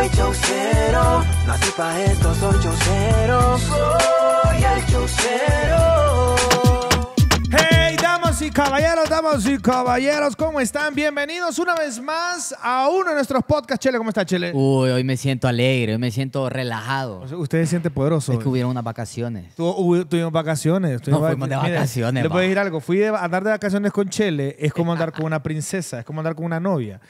soy chaucero, nací pa' esto, soy chaucero, soy el chaucero. Hey, damas y caballeros, damas y caballeros, ¿cómo están? Bienvenidos una vez más a uno de nuestros podcasts. Chele, ¿cómo está, Chele? Uy, hoy me siento alegre, hoy me siento relajado. Usted se siente poderoso. Es que hubieron unas vacaciones. Tu, uh, tuvimos vacaciones. No, fuimos de vacaciones, Le puedo decir algo. Fui a andar de vacaciones con Chele. Es como andar con una princesa, es como andar con una novia.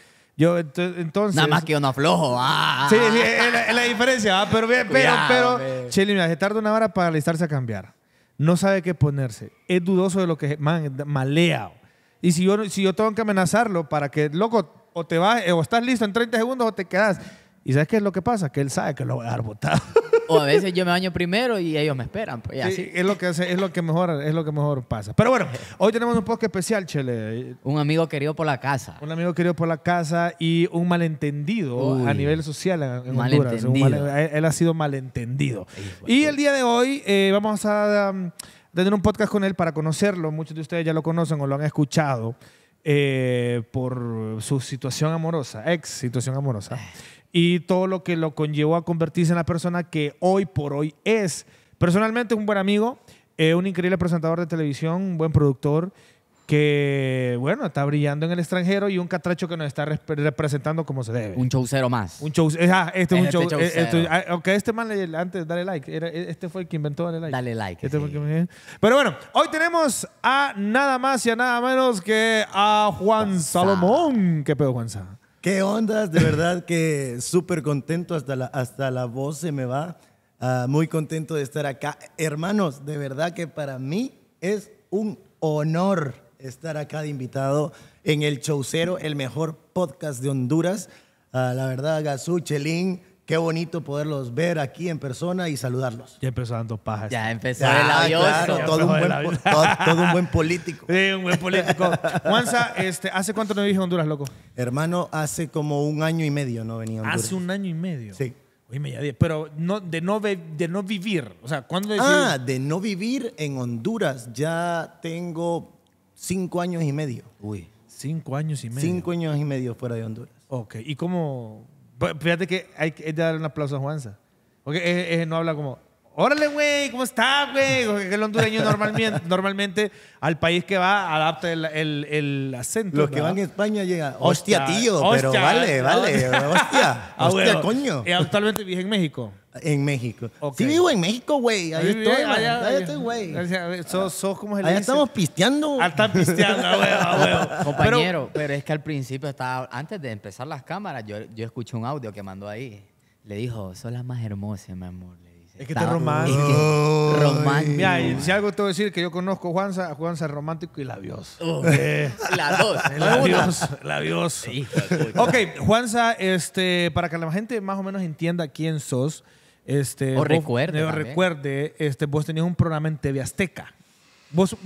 Yo entonces... Nada más que yo aflojo. Ah, ah, sí, ah. sí es, la, diferencia. pero, pero, pero, mira, se tarda una hora para alistarse a cambiar. No sabe qué ponerse. Es dudoso de lo que... Man, malea. Y si yo, si yo tengo que amenazarlo para que, loco, o te vas, o estás listo en 30 segundos o te quedas. ¿Y sabes qué es lo que pasa? Que él sabe que lo va a dar botado. o a veces yo me baño primero y ellos me esperan. Pues, es lo que es lo que mejor, es lo que mejor pasa. Pero bueno, hoy tenemos un podcast especial, Chele. Un amigo querido por la casa. Un amigo querido por la casa y un malentendido a nivel social en Honduras. Eh, él ha sido malentendido. Y el día de hoy eh, vamos a um, tener un podcast con él para conocerlo. Muchos de ustedes ya lo conocen o lo han escuchado. Eh, por su situación amorosa, ex situación amorosa y todo lo que lo conllevó a convertirse en la persona que hoy por hoy es. Personalmente, un buen amigo, eh, un increíble presentador de televisión, un buen productor que, bueno, está brillando en el extranjero y un catracho que nos está representando como se debe. Un showcero más. Un show, este este man, antes, dale like. Eh, este fue el que inventó dale like. Dale like. Este Pero bueno, hoy tenemos a nada más y a nada menos que a Juan Salomón. ¿Qué pedo, Juan Salomón? ¿Qué ondas? De verdad que súper contento, hasta la, hasta la voz se me va. Ah, muy contento de estar acá. Hermanos, de verdad que para mí es un honor estar acá de invitado en El Chaucero, el mejor podcast de Honduras. Ah, la verdad, Gazú, Chelín, Qué bonito poderlos ver aquí en persona y saludarlos. Ya empezaron dos pajas. Ya este. empezó el ah, Claro, todo, un buen, un buen político. Sí, un buen político. Juanza, este, ¿hace cuánto no vives en Honduras, loco? Hermano, hace como un año y medio no venía a Honduras. ¿Hace un año y medio? Sí. Oye, pero no, de, no de no vivir. O sea, ¿cuándo ah, decidí? Ah, de no vivir en Honduras. Ya tengo cinco años y medio. Uy. Cinco años y medio. Cinco años y medio fuera de Honduras. Ok. ¿Y cómo, Fíjate que hay que darle un aplauso a Juanza. Porque eh, eh, no habla como, órale, güey, ¿cómo estás, güey? Que el hondureño normalmente, normalmente al país que va adapta el, el, acento. Los que van a España llegan, hostia, tío, pero vale, vale, hostia, ah, hostia, coño. Y actualmente vive en México. En México. Sí, vivo en México, güey. Ahí, estoy, allá, estoy, güey. Sos, sos como el. Allá estamos pisteando. Ah, están pisteando, güey, Compañero, pero, es que al principio estaba. Antes de empezar las cámaras, yo, yo escuché un audio que mandó ahí. Le dijo, sos la más hermosa, mi amor. Le dice, es que te romántico. romántico. Mira, si algo te voy a decir que yo conozco a Juanza, Juanza es romántico y labioso. Uh, la dos. Labioso, labioso. ok, Juanza, este, para que la gente más o menos entienda quién sos. Este, o recuerde. este, vos tenías un programa en TV Azteca. Vos,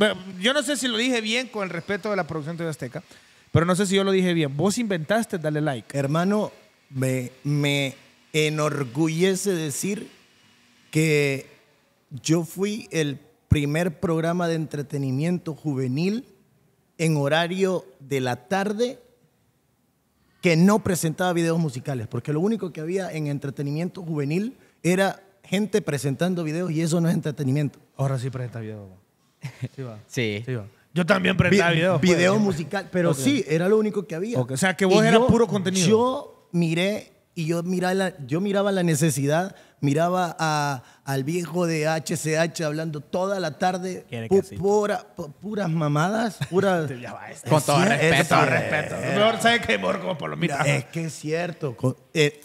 yo no sé si lo dije bien con el respeto de la producción TV Azteca, pero no sé si yo lo dije bien. Vos inventaste Dale Like. Hermano, me, me enorgullece decir que yo fui el primer programa de entretenimiento juvenil en horario de la tarde que no presentaba videos musicales, porque lo único que había en entretenimiento juvenil era gente presentando videos y eso no es entretenimiento. Ahora sí presenta videos. Sí, va. sí. va. Yo también presentaba videos. Pues. Video musical, pero sí, era lo único que había. O sea, que vos eras puro contenido. Yo miré y yo miraba la, yo miraba la necesidad, miraba a, al viejo de HCH hablando toda la tarde, pu puras mamadas, este con todo respeto, es, eh. todo respeto. Mejor sabes que como por lo Es que es cierto, eh,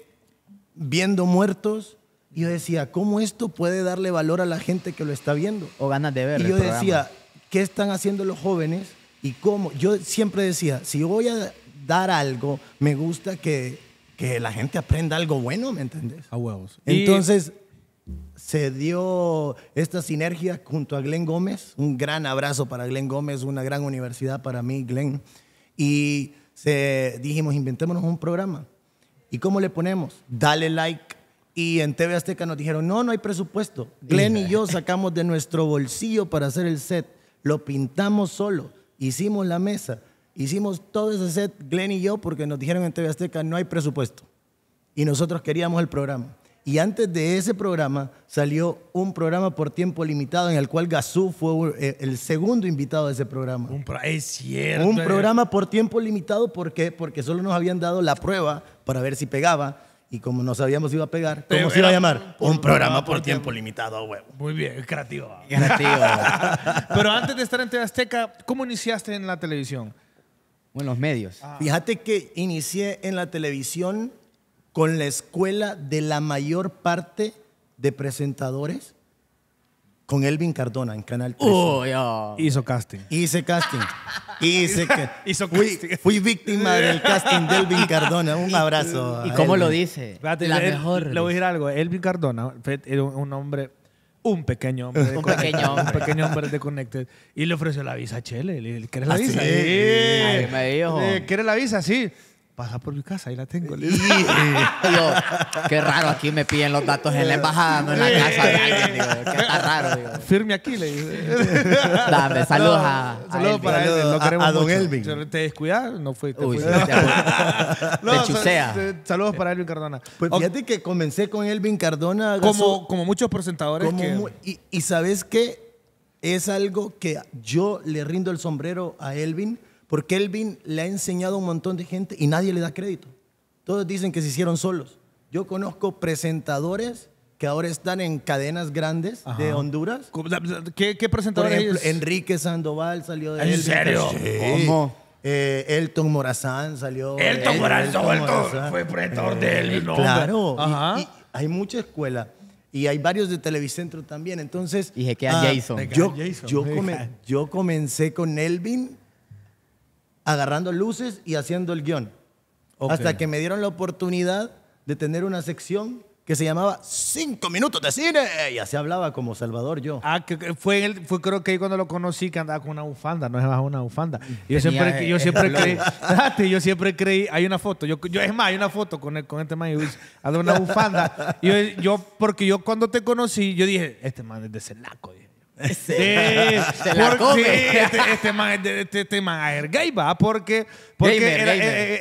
viendo muertos yo decía, ¿cómo esto puede darle valor a la gente que lo está viendo? O ganas de ver. Y yo decía, ¿qué están haciendo los jóvenes? Y cómo. Yo siempre decía, si voy a dar algo, me gusta que, que la gente aprenda algo bueno, ¿me entendés? A huevos. Entonces, se dio esta sinergia junto a Glenn Gómez. Un gran abrazo para Glenn Gómez, una gran universidad para mí, Glenn. Y se, dijimos, inventémonos un programa. ¿Y cómo le ponemos? Dale like y en TV Azteca nos dijeron, no, no hay presupuesto. Glenn y yo sacamos de nuestro bolsillo para hacer el set. Lo pintamos solo. Hicimos la mesa. Hicimos todo ese set, Glenn y yo, porque nos dijeron en TV Azteca, no hay presupuesto. Y nosotros queríamos el programa. Y antes de ese programa salió un programa por tiempo limitado en el cual Gazú fue eh, el segundo invitado de ese programa. Un es cierto. Un eh. programa por tiempo limitado ¿por qué? porque solo nos habían dado la prueba para ver si pegaba y como no sabíamos iba a pegar, ¿cómo se iba a llamar? Un, programa por tiempo, limitado huevo. Muy bien, creativo. Creativo. Pero antes de estar en TV Azteca, ¿cómo iniciaste en la televisión? O en los medios. Ah. Fíjate que inicié en la televisión con la escuela de la mayor parte de presentadores con Elvin Cardona en Canal 3. Hizo casting. Hice casting. Hice Hizo casting. Fui, víctima del casting de Elvin Cardona. Un abrazo. ¿Y cómo lo dice? la mejor. Le voy a decir algo. Elvin Cardona era un hombre un pequeño hombre. un pequeño hombre. un pequeño hombre de Connected. Y le ofreció la visa a Chele. ¿Quieres la visa? Sí. me dijo. ¿Quieres la visa? Sí pasa por mi casa, ahí la tengo. Eh, qué raro, aquí me piden los datos en la embajada, no en la casa de alguien. Digo, qué está raro. Digo. Firme aquí, le dice. Dame, saludos a, a, don Elvin. Te descuidas, no fue. Te, saludos para Elvin Cardona. Pues fíjate que comencé con Elvin Cardona. Como, como muchos presentadores. que... y, y sabes que es algo que yo le rindo el sombrero a Elvin porque Elvin le ha enseñado a un montón de gente y nadie le da crédito. Todos dicen que se hicieron solos. Yo conozco presentadores que ahora están en cadenas grandes de Honduras. ¿Qué, qué presentadores? Enrique Sandoval salió de ¿En serio? ¿Cómo? Eh, Elton Morazán salió. Elton, Morazán, Elton fue pretor de Elvin. Claro. hay mucha escuela y hay varios de Televicentro también. Entonces. Y que ah, Jason. yo comencé con Elvin agarrando luces y haciendo el guión. Hasta que me dieron la oportunidad de tener una sección que se llamaba Cinco Minutos de Cine. Y así hablaba como Salvador yo. Ah, que, fue, fue creo que ahí cuando lo conocí que andaba con una bufanda, no es bajo una bufanda. yo siempre, yo siempre creí, yo siempre creí, hay una foto, yo, yo es más, hay una foto con, con este man, y una bufanda. yo, porque yo cuando te conocí, yo dije, este man es de Celaco, este, este, man, este, este va porque, porque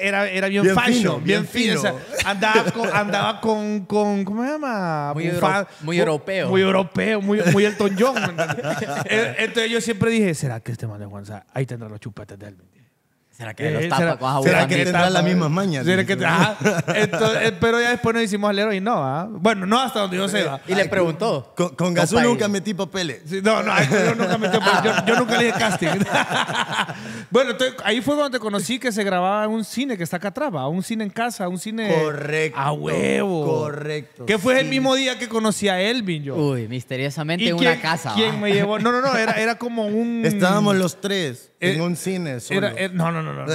era, Era, bien, fashion, bien fino. andaba con, con, ¿cómo se llama? Muy, europeo. Muy europeo, muy, muy Elton John. Eh, entonces yo siempre dije, ¿será que este man de Juanza ahí tendrá los chupetes de él? ¿Será que los eh, tapa con con ¿será que tendrá las mismas mañas? ¿Será eh, pero ya después nos hicimos héroe y no, ¿ah? Bueno, no hasta donde yo eh, sé. ¿ah? Y le preguntó. Con, con nunca metí papeles. no, no, yo nunca metí papeles. Yo, nunca le dije casting. bueno, ahí fue cuando conocí que se grababa en un cine que está acá atrás, un cine en casa, un cine. Correcto. A huevo. Correcto. Que fue el mismo día que conocí a Elvin yo. Uy, misteriosamente en una casa. ¿Quién me llevó? No, no, no, era, era como un. Estábamos los tres en un cine. Solo. no, no, no no,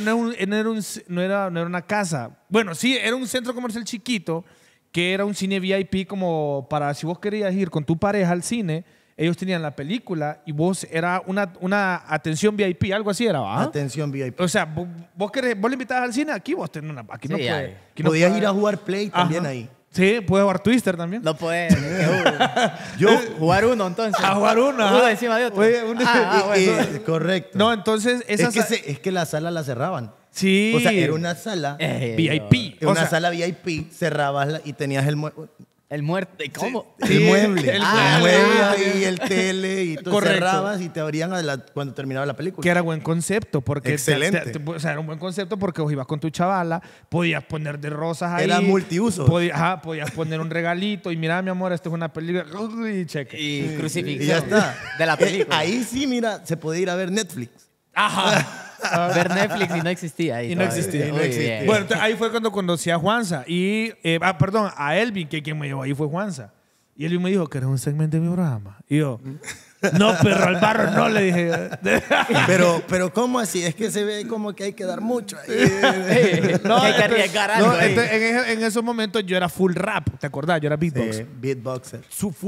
no. Era una casa. Bueno, sí, era un centro comercial chiquito que era un cine VIP como para si vos querías ir con tu pareja al cine, ellos tenían la película y vos era una, una atención VIP, algo así era, Atención VIP. O sea, vos, querés, vos le invitabas al cine, aquí vos tenés una... Aquí no, puede, Podías ir a jugar play también ahí. Sí, puede jugar Twister también. No puede. Yo jugar uno entonces. A jugar uno. Uno encima de otro. Ah, ah, eh, eh, correcto. No, entonces esa es que, es que la sala la cerraban. Sí. O sea, era una sala VIP. una sala VIP, cerrabas y tenías el... El muerte, ¿cómo? el mueble. El ah, mueble y el tele y tú cerrabas y te abrían cuando terminaba la película. Que era buen concepto porque Excelente. o sea, era un buen concepto porque vos ibas con tu chavala, podías poner de rosas ahí. Era multiuso. Podías, podías poner un regalito y mira, mi amor, esto es una película y cheque. Y crucifixión. ya está. De la eh, película. ahí sí, mira, se puede ir a ver Netflix. Ajá. ver Netflix y no existía. ahí. y no existía. Bueno, ahí fue cuando conocí a Juanza. Y, eh, ah, perdón, a Elvin, que quien me llevó ahí fue Juanza. Y Elvin me dijo que era un segmento de mi programa. Y yo, no, pero al barro no le dije. Pero, pero ¿cómo así? Es que se ve como que hay que dar mucho. Ahí. no, hay que arriesgar algo. en, esos momentos yo era full rap, ¿te acordás? Yo era beatboxer. beatboxer.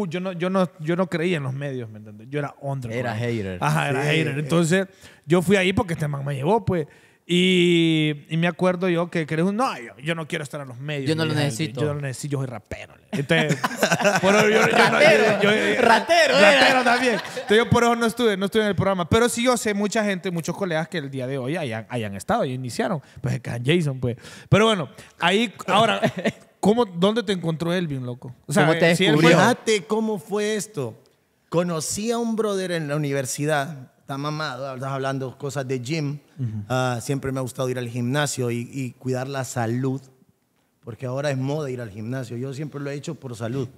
yo, no, yo, no, yo no creía en los medios, ¿me entiendes? Yo era underground. Era hater. Ajá, era hater. Entonces, yo fui ahí porque este man me llevó, pues. Y, me acuerdo yo que querés un. No, yo, no quiero estar en los medios. Yo no lo necesito. Yo no lo necesito, yo soy rapero. Entonces, yo, yo, ratero, yo, ratero. Ratero también. Entonces, yo por eso no estuve, no estuve en el programa. Pero sí, yo sé mucha gente, muchos colegas que el día de hoy hayan, hayan estado y iniciaron. Pues Jason, pues. Pero bueno, ahí, ahora. ¿Cómo, ¿Dónde te encontró Elvin, loco? O sea, ¿Cómo te descubrió? Si fue... cómo fue esto. Conocí a un brother en la universidad está mamado, estás hablando cosas de gym. Ah, siempre me ha gustado ir al gimnasio y, cuidar la salud, porque ahora es moda ir al gimnasio. Yo siempre lo he hecho por salud.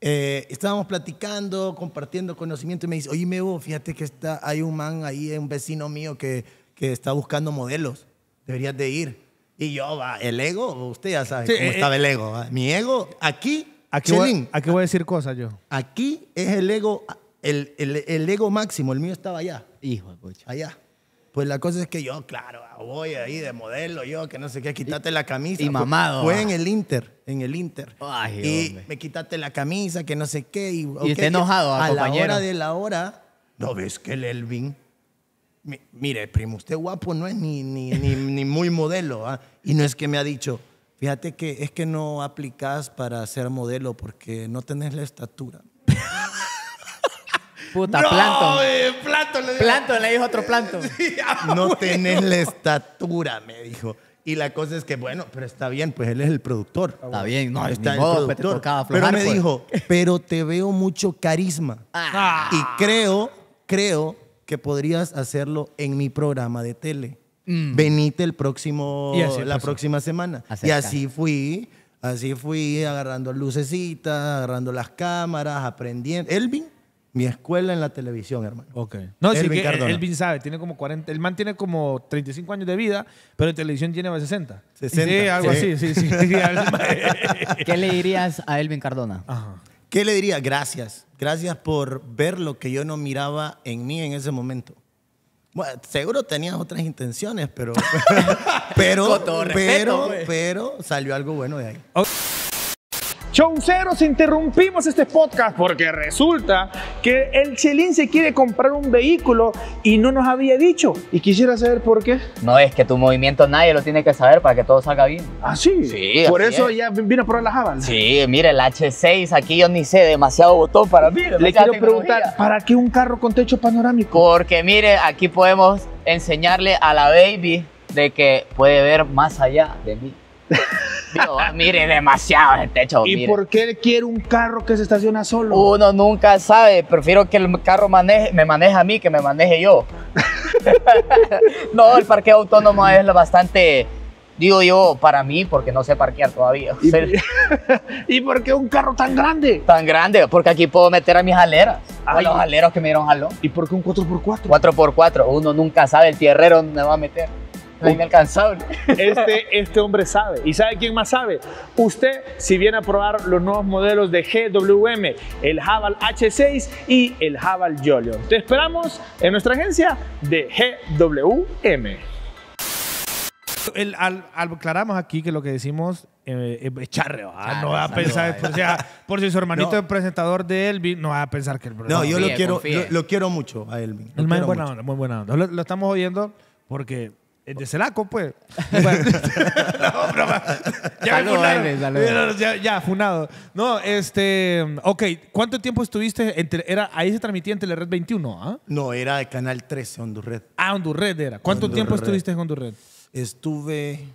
Eh, estábamos platicando, compartiendo conocimiento y me dice, oye, me fíjate que está, hay un man ahí, un vecino mío que, que está buscando modelos. Deberías de ir. Y yo, va, el ego, usted ya sabe cómo eh, estaba el eh, ego. Mi ego, aquí, aquí, qué voy, aquí voy a decir cosas yo. Aquí es el ego el, el, ego máximo, el mío estaba allá. Hijo Allá. Pues la cosa es que yo, claro, voy ahí de modelo, yo que no sé qué, quítate la camisa. Y mamado. Fue, en el Inter, en el Inter. y me quítate la camisa, que no sé qué. Y, okay, enojado, ah, a la hora de la hora, ¿no ves que el Elvin? mire, primo, usted guapo no es ni, ni, ni, muy modelo. Ah. Y no es que me ha dicho, fíjate que es que no aplicas para ser modelo porque no tenés la estatura. Puta, no, eh, le dijo. le dijo otro planto. Ah, no tienes tenés la estatura, me dijo. Y la cosa es que, bueno, pero está bien, pues él es el productor. Está bien, no, está el pues, productor. pero me pues. dijo, pero te veo mucho carisma. Ah. Y creo, creo que podrías hacerlo en mi programa de tele. Mm. Venite el próximo, la próxima semana. Y así fui, así fui agarrando lucecitas, agarrando las cámaras, aprendiendo. Elvin mi escuela en la televisión, hermano. No, sí, Elvin, sabe, tiene como 40. El man tiene como 35 años de vida, pero en televisión tiene más de 60. Sí, algo así, sí, ¿Qué le dirías a Elvin Cardona? Ajá. ¿Qué le diría? Gracias. Gracias por ver lo que yo no miraba en mí en ese momento. Bueno, seguro tenías otras intenciones, pero. pero, pero, pues. pero, salió algo bueno de ahí. Chonceros, interrumpimos este podcast porque resulta que el Chelín se quiere comprar un vehículo y no nos había dicho. Y quisiera saber por qué. No, es que tu movimiento nadie lo tiene que saber para que todo salga bien. Ah, sí. sí por eso ya vino a probar las avanzas. Sí, mire, el H6 aquí yo ni sé, demasiado botón para mí. Le quiero preguntar, ¿para qué un carro con techo panorámico? Porque mire, aquí podemos enseñarle a la baby de que puede ver más allá de mí. mire, demasiado el techo. ¿Y por qué quiere un carro que se estaciona solo? Uno nunca sabe. Prefiero que el carro maneje, me maneje a mí que me maneje yo. no, el parqueo autónomo es bastante. Digo yo, para mí, porque no sé parquear todavía. ¿Y, por qué un carro tan grande? Tan grande, porque aquí puedo meter a mis aleras, a los aleros que me dieron jalón. ¿Y por qué un 4x4? 4x4, uno nunca sabe, el tierrero me va a meter. La inalcanzable. Este, este hombre sabe. ¿Y sabe quién más sabe? Usted, si viene a probar los nuevos modelos de GWM, el Haval H6 y el Haval Jolion. Te esperamos en nuestra agencia de GWM. al, aclaramos aquí que lo que decimos eh, es charreo. no va a pensar, por si su hermanito es presentador de Elvin, no va a pensar que el No, yo lo quiero, lo quiero mucho a Elvin. Muy buena muy buena onda. lo, estamos oyendo porque eh, de Celaco, pues. no, Ya, Ya, funado. No, este. Ok, ¿cuánto tiempo estuviste? Entre, era, ahí se transmitía en Telered 21, ¿ah? No, era de Canal 13, Hondurred. Ah, Hondurred era. ¿Cuánto tiempo estuviste en Hondurred? Estuve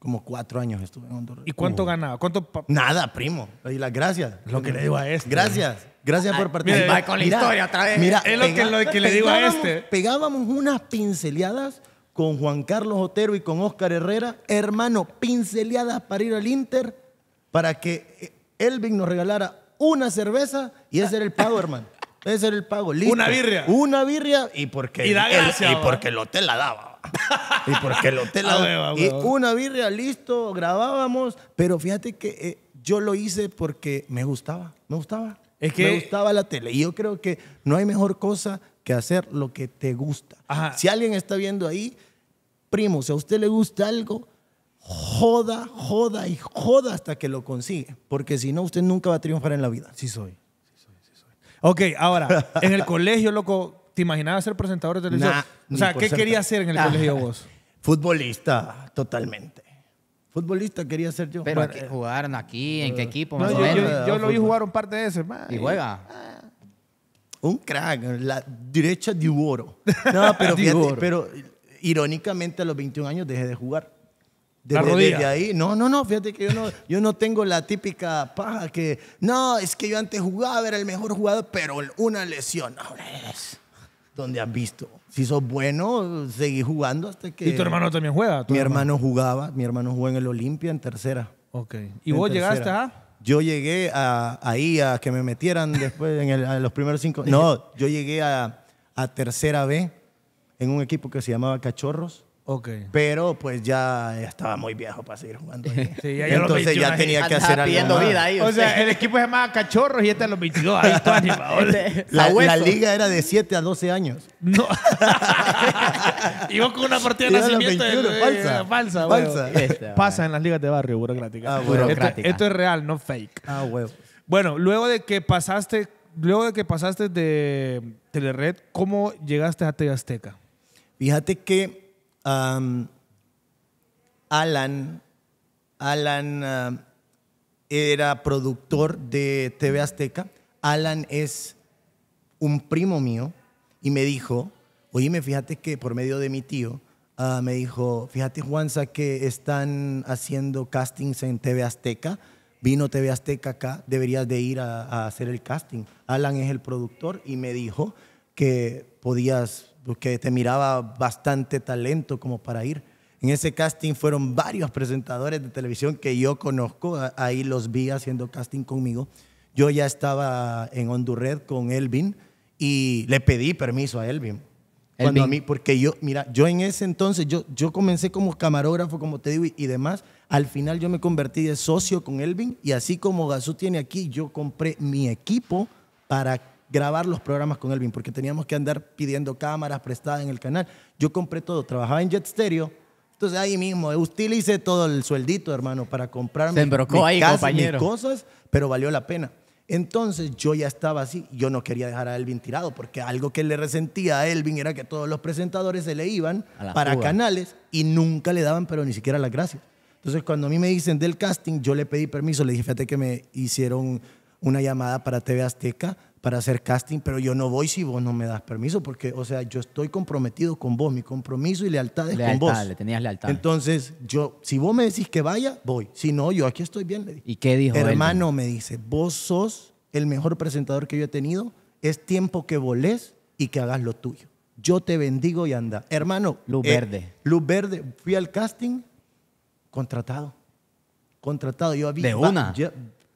como cuatro años estuve en Honduras. ¿Y cuánto uh. ganaba? ¿Cuánto Nada, primo. Y las gracias. Lo que le digo a este. Gracias. Gracias por ah, participar. con la historia otra vez. es lo que, le digo a este. Pegábamos unas pinceleadas con Juan Carlos Otero y con Oscar Herrera. Hermano, pinceleadas para ir al Inter para que eh, Elvin nos regalara una cerveza y ese era el pago, hermano. Ese era el pago. Una birria. Una birria y porque, y y porque el hotel la daba y porque el hotel y una birria, listo, grabábamos, pero fíjate que eh, yo lo hice porque me gustaba, me gustaba. Me gustaba la tele. Y yo creo que no hay mejor cosa que hacer lo que te gusta. Si alguien está viendo ahí, primo, si a usted le gusta algo, joda, joda y joda hasta que lo consigue. Porque si no, usted nunca va a triunfar en la vida. Sí soy. sí soy. Ok, ahora, en el colegio, loco, ¿Te imaginabas ser presentador de televisión? o sea, ¿qué quería querías ser en el ah, colegio vos? Futbolista, totalmente. Futbolista quería ser yo. Pero bueno, eh, jugaron aquí, ¿en qué eh, equipo? No, yo, lo vi jugar un par de veces. ¿Y juega? Ah, un crack, la derecha de oro. No, pero, fíjate, pero irónicamente a los 21 años dejé de jugar. de la rodilla. ahí, no, no, no, fíjate que yo no, tengo la típica paja que, no, es que yo antes jugaba, era el mejor jugador, pero una lesión donde has visto. Si sos bueno, seguí jugando hasta que... ¿Y tu hermano también juega? Mi hermano, jugaba, mi hermano jugó en el Olimpia en tercera. Ok. ¿Y vos llegaste a...? Yo llegué a, ahí a que me metieran después en los primeros cinco... No, yo llegué a, a tercera B en un equipo que se llamaba Cachorros. Pero pues ya estaba muy viejo para seguir jugando. Ahí. Sí, Entonces ya tenía que hacer algo. Vida o, sea, el equipo se llamaba Cachorros y este en los 22. Ahí está este, La, liga era de 7 a 12 años. No. Iba con una partida de nacimiento de, falsa. falsa, falsa. Este, este, Pasa en las ligas de barrio ah, burocrática. Esto, es real, no fake. Ah, huevo. Bueno, luego de que pasaste, luego de que pasaste de Telered, ¿cómo llegaste a Te Fíjate que Alan, Alan era productor de TV Azteca. Alan es un primo mío y me dijo, oye, fíjate que por medio de mi tío, ah, me dijo, fíjate Juanza que están haciendo castings en TV Azteca, vino TV Azteca acá, deberías de ir a hacer el casting. Alan es el productor y me dijo que podías que te miraba bastante talento como para ir. En ese casting fueron varios presentadores de televisión que yo conozco, ahí los vi haciendo casting conmigo. Yo ya estaba en Honduras con Elvin y le pedí permiso a Elvin. a mí, porque yo, mira, yo en ese entonces, yo, yo comencé como camarógrafo, como te digo, y, y demás. Al final yo me convertí de socio con Elvin y así como Gazú tiene aquí, yo compré mi equipo para grabar los programas con Elvin, porque teníamos que andar pidiendo cámaras prestadas en el canal. Yo compré todo, trabajaba en Jet Stereo, entonces ahí mismo utilicé todo el sueldito, hermano, para comprarme mis, cosas, pero valió la pena. Entonces yo ya estaba así, yo no quería dejar a Elvin tirado, porque algo que le resentía a Elvin era que todos los presentadores se le iban para canales y nunca le daban, pero ni siquiera las gracias. Entonces cuando a mí me dicen del casting, yo le pedí permiso, le dije, fíjate que me hicieron una llamada para TV Azteca, para hacer casting, pero yo no voy si vos no me das permiso, porque, o sea, yo estoy comprometido con vos, mi compromiso y lealtad es con vos. Le tenías lealtad. Entonces, yo, si vos me decís que vaya, voy. Si no, yo aquí estoy bien. ¿Y qué dijo? Hermano, me dice, vos sos el mejor presentador que yo he tenido, es tiempo que volés y que hagas lo tuyo. Yo te bendigo y anda. Hermano. Luz eh, verde. Luz verde. Fui al casting, contratado. Contratado. Yo había. De una.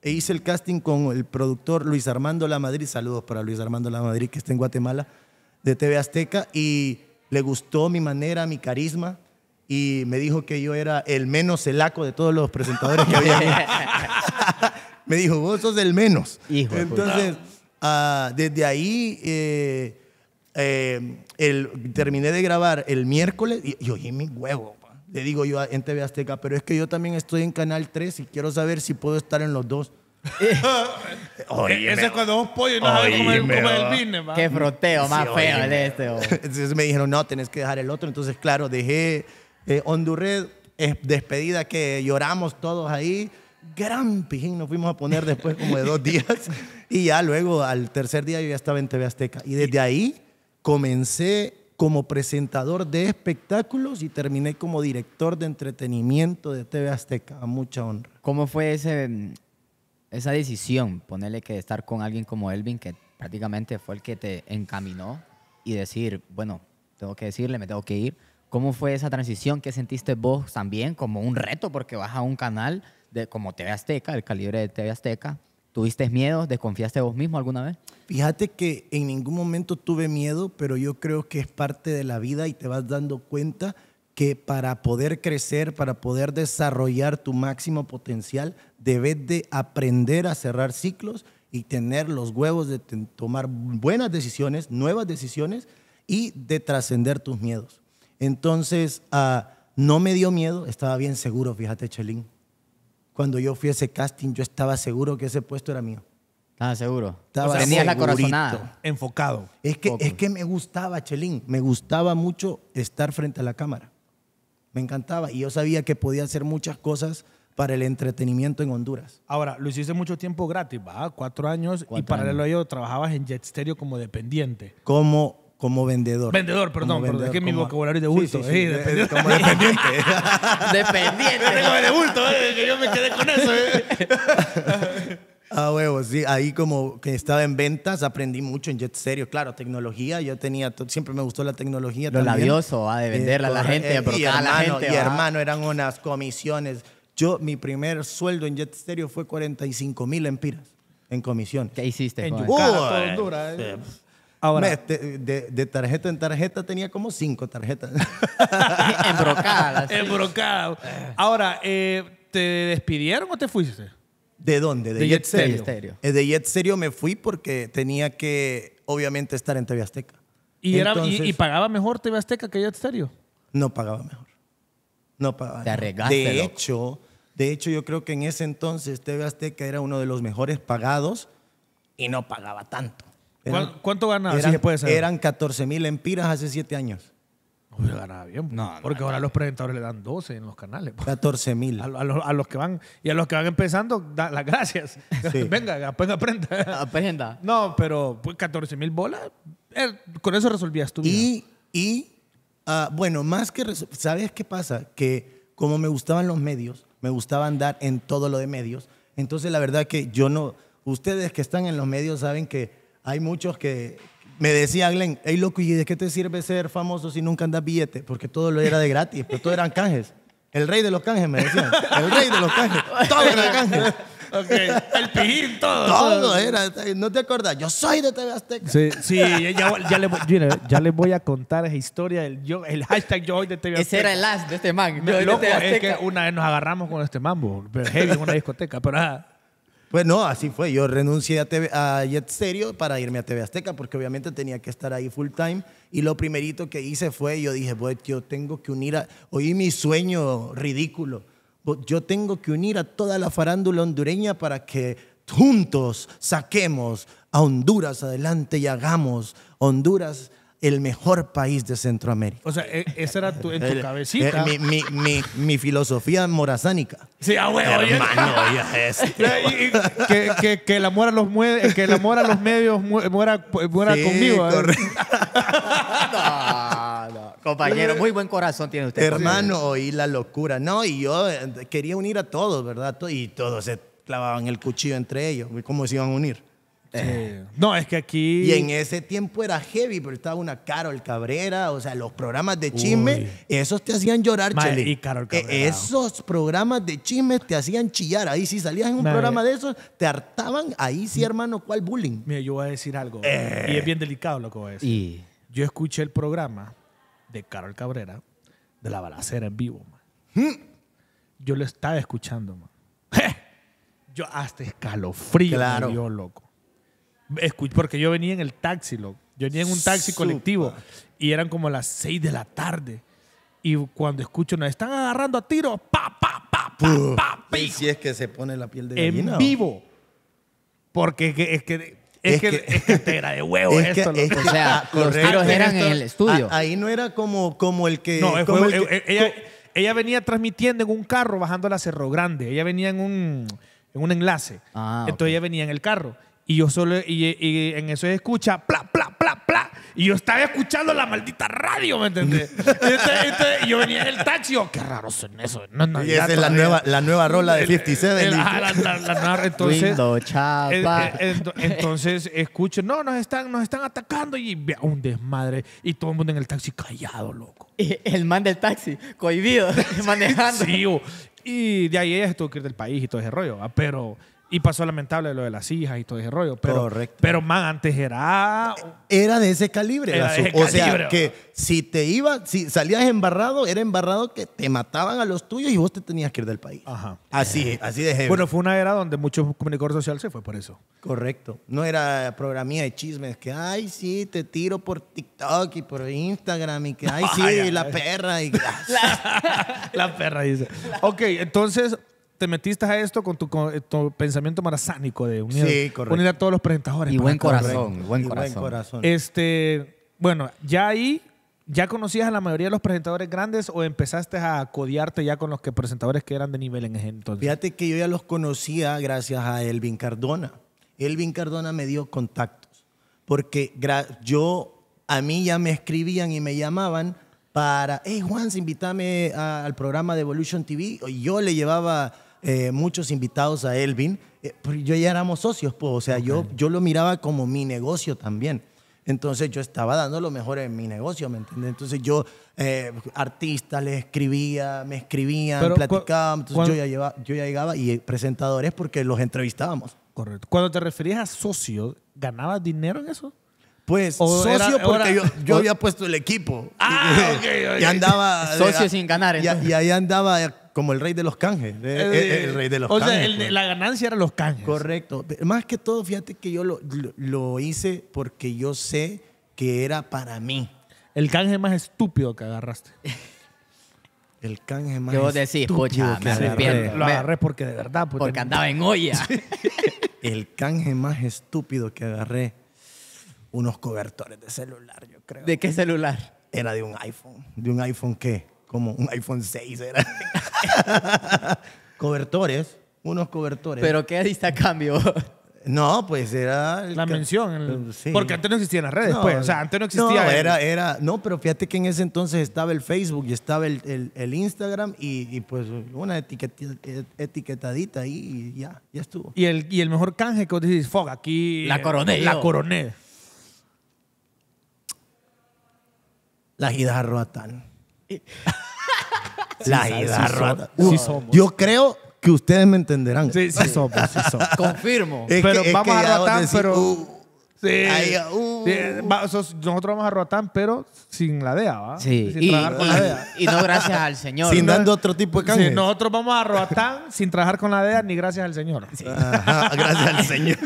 E hice el casting con el productor Luis Armando La Madrid, saludos para Luis Armando La Madrid que está en Guatemala, de TV Azteca, y le gustó mi manera, mi carisma, y me dijo que yo era el menos elaco de todos los presentadores que había. me dijo, vos sos el menos. Entonces, ah, desde ahí... Eh, eh, terminé de grabar el miércoles y, yo mi huevo, le digo yo en TV Azteca, pero es que yo también estoy en Canal 3 y quiero saber si puedo estar en los dos. Oye, Ese es cuando vos pollo y no sabes cómo es el business, Qué froteo más feo el este. Entonces me dijeron, no, tenés que dejar el otro. Entonces, claro, dejé eh, despedida que lloramos todos ahí. Gran pijín nos fuimos a poner después como de dos días. y ya luego, al tercer día, yo ya estaba en TV Azteca. Y desde ahí comencé como presentador de espectáculos y terminé como director de entretenimiento de TV Azteca. A mucha honra. ¿Cómo fue ese, mm, esa decisión, ponerle que estar con alguien como Elvin, que prácticamente fue el que te encaminó y decir, bueno, tengo que decirle, me tengo que ir? ¿Cómo fue esa transición que sentiste vos también como un reto? Porque vas a un canal de, como TV Azteca, el calibre de TV Azteca, ¿Tuviste miedo? ¿Desconfiaste de vos mismo alguna vez? Fíjate que en ningún momento tuve miedo, pero yo creo que es parte de la vida y te vas dando cuenta que para poder crecer, para poder desarrollar tu máximo potencial, debes de aprender a cerrar ciclos y tener los huevos de tomar buenas decisiones, nuevas decisiones y de trascender tus miedos. Entonces, ah, no me dio miedo, estaba bien seguro, fíjate, Chelín. Cuando yo fui a ese casting, yo estaba seguro que ese puesto era mío. ¿Estaba ah, seguro? Estaba la corazonada. Enfocado. Es que, es que me gustaba, Chelín. Me gustaba mucho estar frente a la cámara. Me encantaba. Y yo sabía que podía hacer muchas cosas para el entretenimiento en Honduras. Ahora, lo hiciste mucho tiempo gratis, ¿va? Cuatro años y paralelo a ello trabajabas en Jet Stereo como dependiente. Como como vendedor. Vendedor, perdón, porque es que mi vocabulario de bulto. Sí, eh, dependiente. Como dependiente. dependiente. Yo de bulto, eh, que yo me quedé con eso. Eh. ah, huevo, sí. Ahí como que estaba en ventas, aprendí mucho en Jet Stereo. Claro, tecnología, yo tenía, siempre me gustó la tecnología. Lo labioso, ¿va? Ah, de venderla a la gente, y, a la gente. Y hermano, eran unas comisiones. Yo, mi primer sueldo en Jet Stereo fue 45 mil empiras en comisión. ¿Qué hiciste? En Yucatán, Honduras. Este, de, tarjeta en tarjeta tenía como cinco tarjetas. Embrocadas. Ahora, eh, ¿te despidieron o te fuiste? ¿De dónde? De, Jet, Serio. Stereo. De Jet Serio eh, me fui porque tenía que, obviamente, estar en TV Azteca. ¿Y, pagaba mejor TV Azteca que Jet Stereo? No pagaba mejor. No pagaba. Te De hecho, de hecho, yo creo que en ese entonces TV Azteca era uno de los mejores pagados y no pagaba tanto. ¿Cuánto ganaba? Eran, 14 mil empiras hace 7 años. No, ganaba bien. porque ahora los presentadores le dan 12 en los canales. 14 mil. A, los que van, y a los que van empezando, da las gracias. Venga, aprenda. Aprenda. No, pero pues, 14 mil bolas, eh, con eso resolvías tú Y, ah, bueno, más que... ¿Sabes qué pasa? Que como me gustaban los medios, me gustaba andar en todo lo de medios, entonces la verdad que yo no... Ustedes que están en los medios saben que hay muchos que me decía Glenn, hey loco, ¿y de qué te sirve ser famoso si nunca andas billete? Porque todo lo era de gratis, pero todo eran canjes. El rey de los canjes, me decían. El rey de los canjes. Todo era canjes. Okay. El pijín, todo. Todo era. No te acuerdas. Yo soy de TV Azteca. Sí, sí ya, le, les voy a contar esa historia del yo, el hashtag yo de TV Azteca. Ese era el as de este man. loco, es que una vez nos agarramos con este mambo. Heavy en una discoteca, pero... Ah, pues no, así fue. Yo renuncié a, TV, a Jet serio para irme a TV Azteca porque obviamente tenía que estar ahí full time. Y lo primerito que hice fue, yo dije, pues yo tengo que unir a... Oí mi sueño ridículo. Yo tengo que unir a toda la farándula hondureña para que juntos saquemos a Honduras adelante y hagamos Honduras el mejor país de Centroamérica. O sea, e, esa era tu, en tu cabecita. Eh, mi, mi, mi, filosofía morazánica. Sí, ah, bueno, Hermano, ya es. que, que, el amor a los, que los medios muera, conmigo. ¿eh? No, no. Compañero, muy buen corazón tiene usted. Hermano, oí la locura. No, y yo eh, quería unir a todos, ¿verdad? Y todos se clavaban el cuchillo entre ellos. ¿Cómo se iban a unir? Eh, no, es que aquí. Y en ese tiempo era heavy, pero estaba una Carol Cabrera, o sea, los programas de chisme, esos te hacían llorar, Y Carol e, Cabrera. esos programas de chisme te hacían chillar. Ahí si salías en un programa de esos, te hartaban. Ahí sí, hermano, ¿cuál bullying? Mira, yo voy a decir algo. Eh. Y es bien delicado lo que voy Yo escuché el programa de Carol Cabrera de la balacera en vivo, ¿Mm? Yo lo estaba escuchando, man. Yo hasta escalofrío loco porque yo venía en el taxi, Yo venía en un taxi colectivo y eran como las 6 de la tarde. Y cuando escucho, nos están agarrando a tiros, pa, pa, pa, y si es que se pone la piel de gallina. En vivo. Porque es que, era de huevo esto. Ah, los tiros eran en el estudio. ahí no era como, como el que... Eh, eh, ella, venía transmitiendo en un carro bajando a la Cerro Grande. Ella venía en un, en un enlace. Ah, Entonces ella venía en el carro. Y yo solo, y, en eso escucha, pla, pla, pla, pla. Y yo estaba escuchando la maldita radio, ¿me entendés? y yo venía en el taxi, qué raro son eso. y esa es la nueva, la nueva rola de 57. entonces, entonces escucho, no, nos están, nos están atacando y un desmadre. Y todo el mundo en el taxi callado, loco. el man del taxi, cohibido, manejando. y de ahí es tuvo que ir del país y todo ese rollo, pero y pasó lamentable lo de las hijas y todo ese rollo. Pero, Correcto. Pero, más antes era. Era de ese calibre. o sea, que si te iba, si salías embarrado, era embarrado que te mataban a los tuyos y vos te tenías que ir del país. Ajá. Así, así de heavy. Bueno, fue una era donde muchos comunicadores sociales se fue por eso. Correcto. No era programía de chismes que, ay, sí, te tiro por TikTok y por Instagram y que, ay, sí, la perra. Y, la, perra dice. Ok, entonces te metiste a esto con tu, eh, pensamiento marasánico de unir, a todos los presentadores. Y buen corazón, buen corazón. Este, bueno, ya ahí, ¿ya conocías a la mayoría de los presentadores grandes o empezaste a codiarte ya con los que presentadores que eran de nivel en ese entonces? Fíjate que yo ya los conocía gracias a Elvin Cardona. Elvin Cardona me dio contactos porque yo, a mí ya me escribían y me llamaban para, hey Juan, invítame al programa de Evolution TV. y Yo le llevaba eh, muchos invitados a Elvin, eh, yo ya éramos socios, o sea, yo, yo lo miraba como mi negocio también. Entonces yo estaba dando lo mejor en mi negocio, ¿me entiendes? Entonces yo, eh, artista, le escribía, me escribían, platicábamos. entonces yo ya, yo ya llegaba y presentadores porque los entrevistábamos. Correcto. Cuando te referías a socios, ¿ganabas dinero en eso? Pues socio porque yo, había puesto el equipo. Ah, y, y andaba... socio sin ganar. Y, y ahí andaba como el rey de los canjes. Eh, eh, eh, el, rey de los canjes. O sea, pues. la ganancia era los canjes. Correcto. Más que todo, fíjate que yo lo, hice porque yo sé que era para mí. El canje más estúpido que agarraste. el canje más. Yo Lo agarré porque de verdad. Porque, porque andaba en olla. el canje más estúpido que agarré. Unos cobertores de celular, yo creo. ¿De qué celular? Era de un iPhone. ¿De un iPhone qué? como un iPhone 6 era. cobertores, unos cobertores. ¿Pero qué diste a cambio? No, pues era... La mención. Mm, porque antes no existían las redes, pues, O sea, antes no existía... No, era, No, pero fíjate que en ese entonces estaba el Facebook y estaba el, el, Instagram y, pues una etiquetadita ahí y ya, ya estuvo. Y el, y el mejor canje que vos decís, Fog, aquí... La coronel La coronel La, la la vida Sí, Yo creo que ustedes me entenderán. Sí, sí, somos, sí Confirmo. pero vamos a rotar, pero... Uh, Uh. nosotros vamos a Roatán, pero sin la DEA, ¿va? Sin y, trabajar con la DEA. Y no gracias al Señor. Sin dando otro tipo de cambio. nosotros vamos a Roatán sin trabajar con la DEA ni gracias al Señor. gracias al Señor.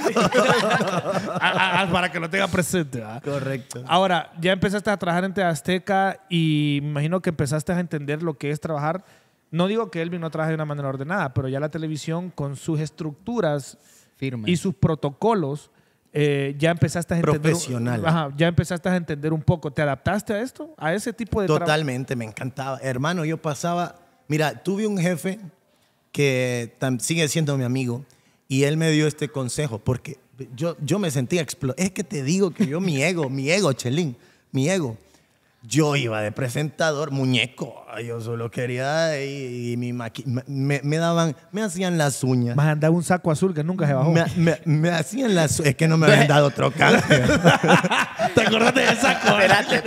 para que lo tenga presente, Correcto. Ahora, ya empezaste a trabajar en Te Azteca y me imagino que empezaste a entender lo que es trabajar. No digo que Elvin no trabaje de una manera ordenada, pero ya la televisión con sus estructuras y sus protocolos eh, ya empezaste a entender profesional. Ajá, ya empezaste a entender un poco. ¿Te adaptaste a esto? A ese tipo de Totalmente, me encantaba. Hermano, yo pasaba, mira, tuve un jefe que sigue siendo mi amigo y él me dio este consejo porque yo, yo me sentía explotado. Es que te digo que yo mi ego, mi ego, Chelín, mi ego. Yo iba de presentador, muñeco. Yo solo quería y, mi me, daban, me hacían las uñas. Me andaba un saco azul que nunca se bajó. Me, hacían las es que no me habían dado otro cambio. ¿Te acordaste del saco?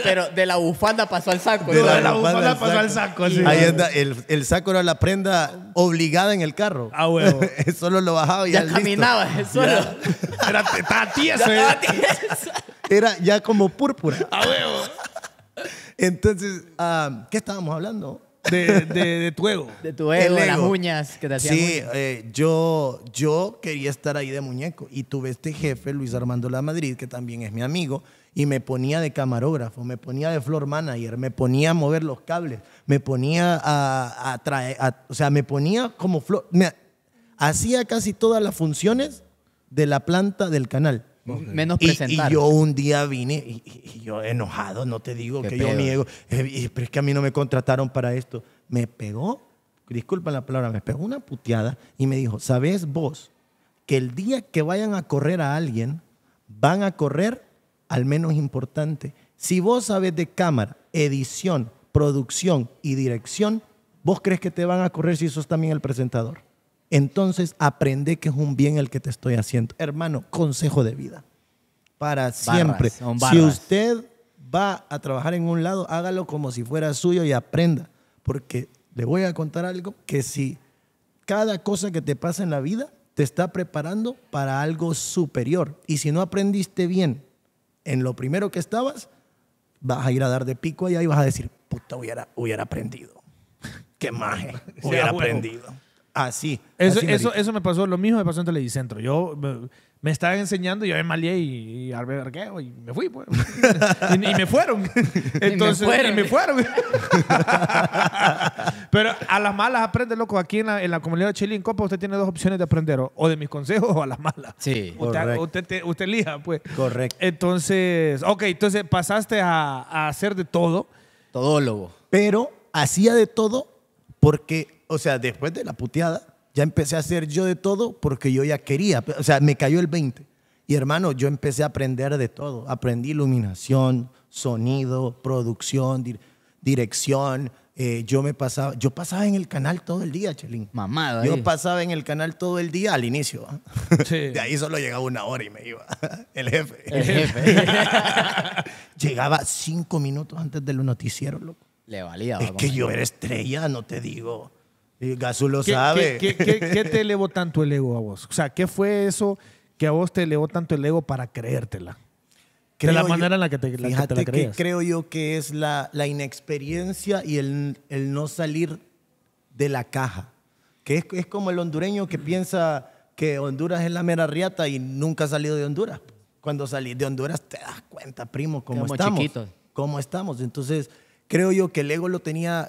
pero de la bufanda pasó al saco. De, la, bufanda, pasó al saco, el, saco era la prenda obligada en el carro. Ah, huevo. solo lo bajaba y ya, caminaba, solo. Ya. Era, eh. estaba tieso. Era, ya como púrpura. A ah, huevo. Entonces, ¿qué estábamos hablando? De, de, de, tu ego. De tu ego, de las uñas que te hacían. Sí, eh, yo, yo quería estar ahí de muñeco y tuve este jefe, Luis Armando La Madrid, que también es mi amigo, y me ponía de camarógrafo, me ponía de floor manager, me ponía a mover los cables, me ponía a, traer, o sea, me ponía como floor, me, hacía casi todas las funciones de la planta del canal. Menos Y, yo un día vine y, yo enojado, no te digo que yo niego, eh, pero es que a mí no me contrataron para esto. Me pegó, Disculpa la palabra, me pegó una puteada y me dijo, ¿sabes vos que el día que vayan a correr a alguien, van a correr al menos importante? Si vos sabes de cámara, edición, producción y dirección, ¿vos crees que te van a correr si sos también el presentador? entonces aprende que es un bien el que te estoy haciendo. Hermano, consejo de vida. Para siempre. Si usted va a trabajar en un lado, hágalo como si fuera suyo y aprenda. Porque le voy a contar algo que si cada cosa que te pasa en la vida te está preparando para algo superior. Y si no aprendiste bien en lo primero que estabas, vas a ir a dar de pico allá y ahí vas a decir, puta, hubiera, hubiera aprendido. Qué maje, hubiera aprendido. Ah, Así. Eso, eso, me pasó, lo mismo me pasó en Televicentro. Yo me, estaba enseñando y yo me y, y arqueo y me fui. Pues. y, me fueron. Entonces, me fueron. Y me fueron. Pero a las malas aprende, loco. Aquí en la, comunidad de Chile, en Copa, usted tiene dos opciones de aprender. O de mis consejos o a las malas. Sí, usted, usted, elija, pues. Correcto. Entonces, ok, entonces pasaste a, hacer de todo. Todólogo. Pero hacía de todo porque o sea, después de la puteada, ya empecé a hacer yo de todo porque yo ya quería. O sea, me cayó el 20. Y hermano, yo empecé a aprender de todo. Aprendí iluminación, sonido, producción, dirección. Eh, yo me pasaba, yo pasaba en el canal todo el día, Chelín. Mamada. Yo pasaba en el canal todo el día al inicio. ¿ah? De ahí solo llegaba una hora y me iba. El jefe. El jefe. llegaba cinco minutos antes de los noticiero, loco. Le valía. Es que yo era estrella, no te digo. Y Gazú lo sabe. ¿qué, te elevó tanto el ego a vos? O sea, ¿qué fue eso que a vos te elevó tanto el ego para creértela? de la manera en la que te, la, creo yo que es la, inexperiencia y el, no salir de la caja. Que es, como el hondureño que piensa que Honduras es la mera riata y nunca ha salido de Honduras. Cuando salís de Honduras te das cuenta, primo, cómo como estamos. Cómo estamos. Entonces, creo yo que el ego lo tenía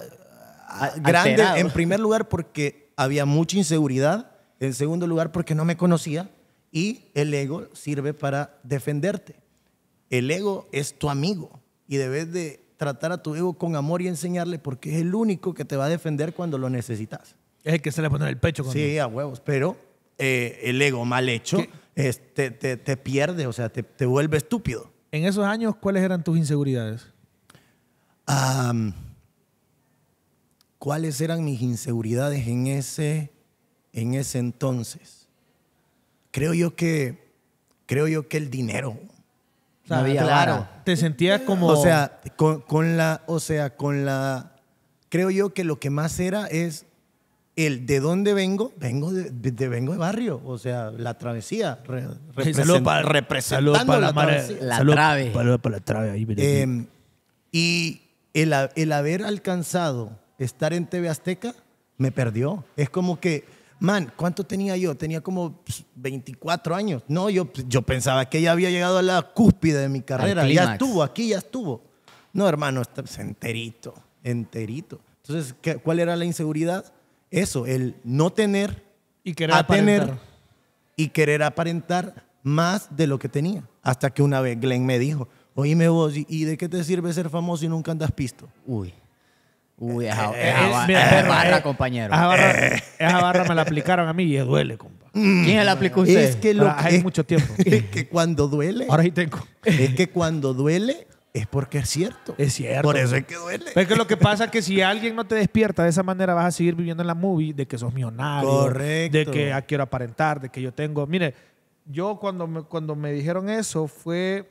grande, en primer lugar porque había mucha inseguridad, en segundo lugar porque no me conocía y el ego sirve para defenderte. El ego es tu amigo y debes de tratar a tu ego con amor y enseñarle porque es el único que te va a defender cuando lo necesitas. Es el que se le pone en el pecho. Sí, a huevos, pero eh, el ego mal hecho te, pierde, o sea, te, vuelve estúpido. En esos años, ¿cuáles eran tus inseguridades? cuáles eran mis inseguridades en ese, en ese entonces. Creo yo que, creo yo que el dinero. claro. Te sentías como. O sea, con, la, o sea, con la. Creo yo que lo que más era es el de dónde vengo, vengo de, vengo de barrio, o sea, la travesía. para, representando la, trave. y el, el haber alcanzado estar en TV Azteca me perdió. Es como que, man, ¿cuánto tenía yo? Tenía como 24 pues, años. No, yo, pues, yo pensaba que ya había llegado a la cúspide de mi carrera. Ya estuvo, aquí ya estuvo. No, hermano, está pues, enterito, enterito. Entonces, ¿cuál era la inseguridad? Eso, el no tener y querer aparentar. tener y querer aparentar más de lo que tenía. Hasta que una vez Glenn me dijo, oíme vos, ¿y de qué te sirve ser famoso si nunca andas pisto? Uy. Uy, esa, barra, compañero. Esa barra, me la aplicaron a mí y duele, compa. Mm. ¿Quién la aplicó usted? Es que hay mucho tiempo. Es que cuando duele. Ahora sí tengo. Es que cuando duele es porque es cierto. Es cierto. Por eso es que duele. es que lo que pasa es que si alguien no te despierta de esa manera, vas a seguir viviendo en la movie de que sos millonario. Correcto. De que ah, quiero aparentar, de que yo tengo. Mire, yo cuando cuando me dijeron eso fue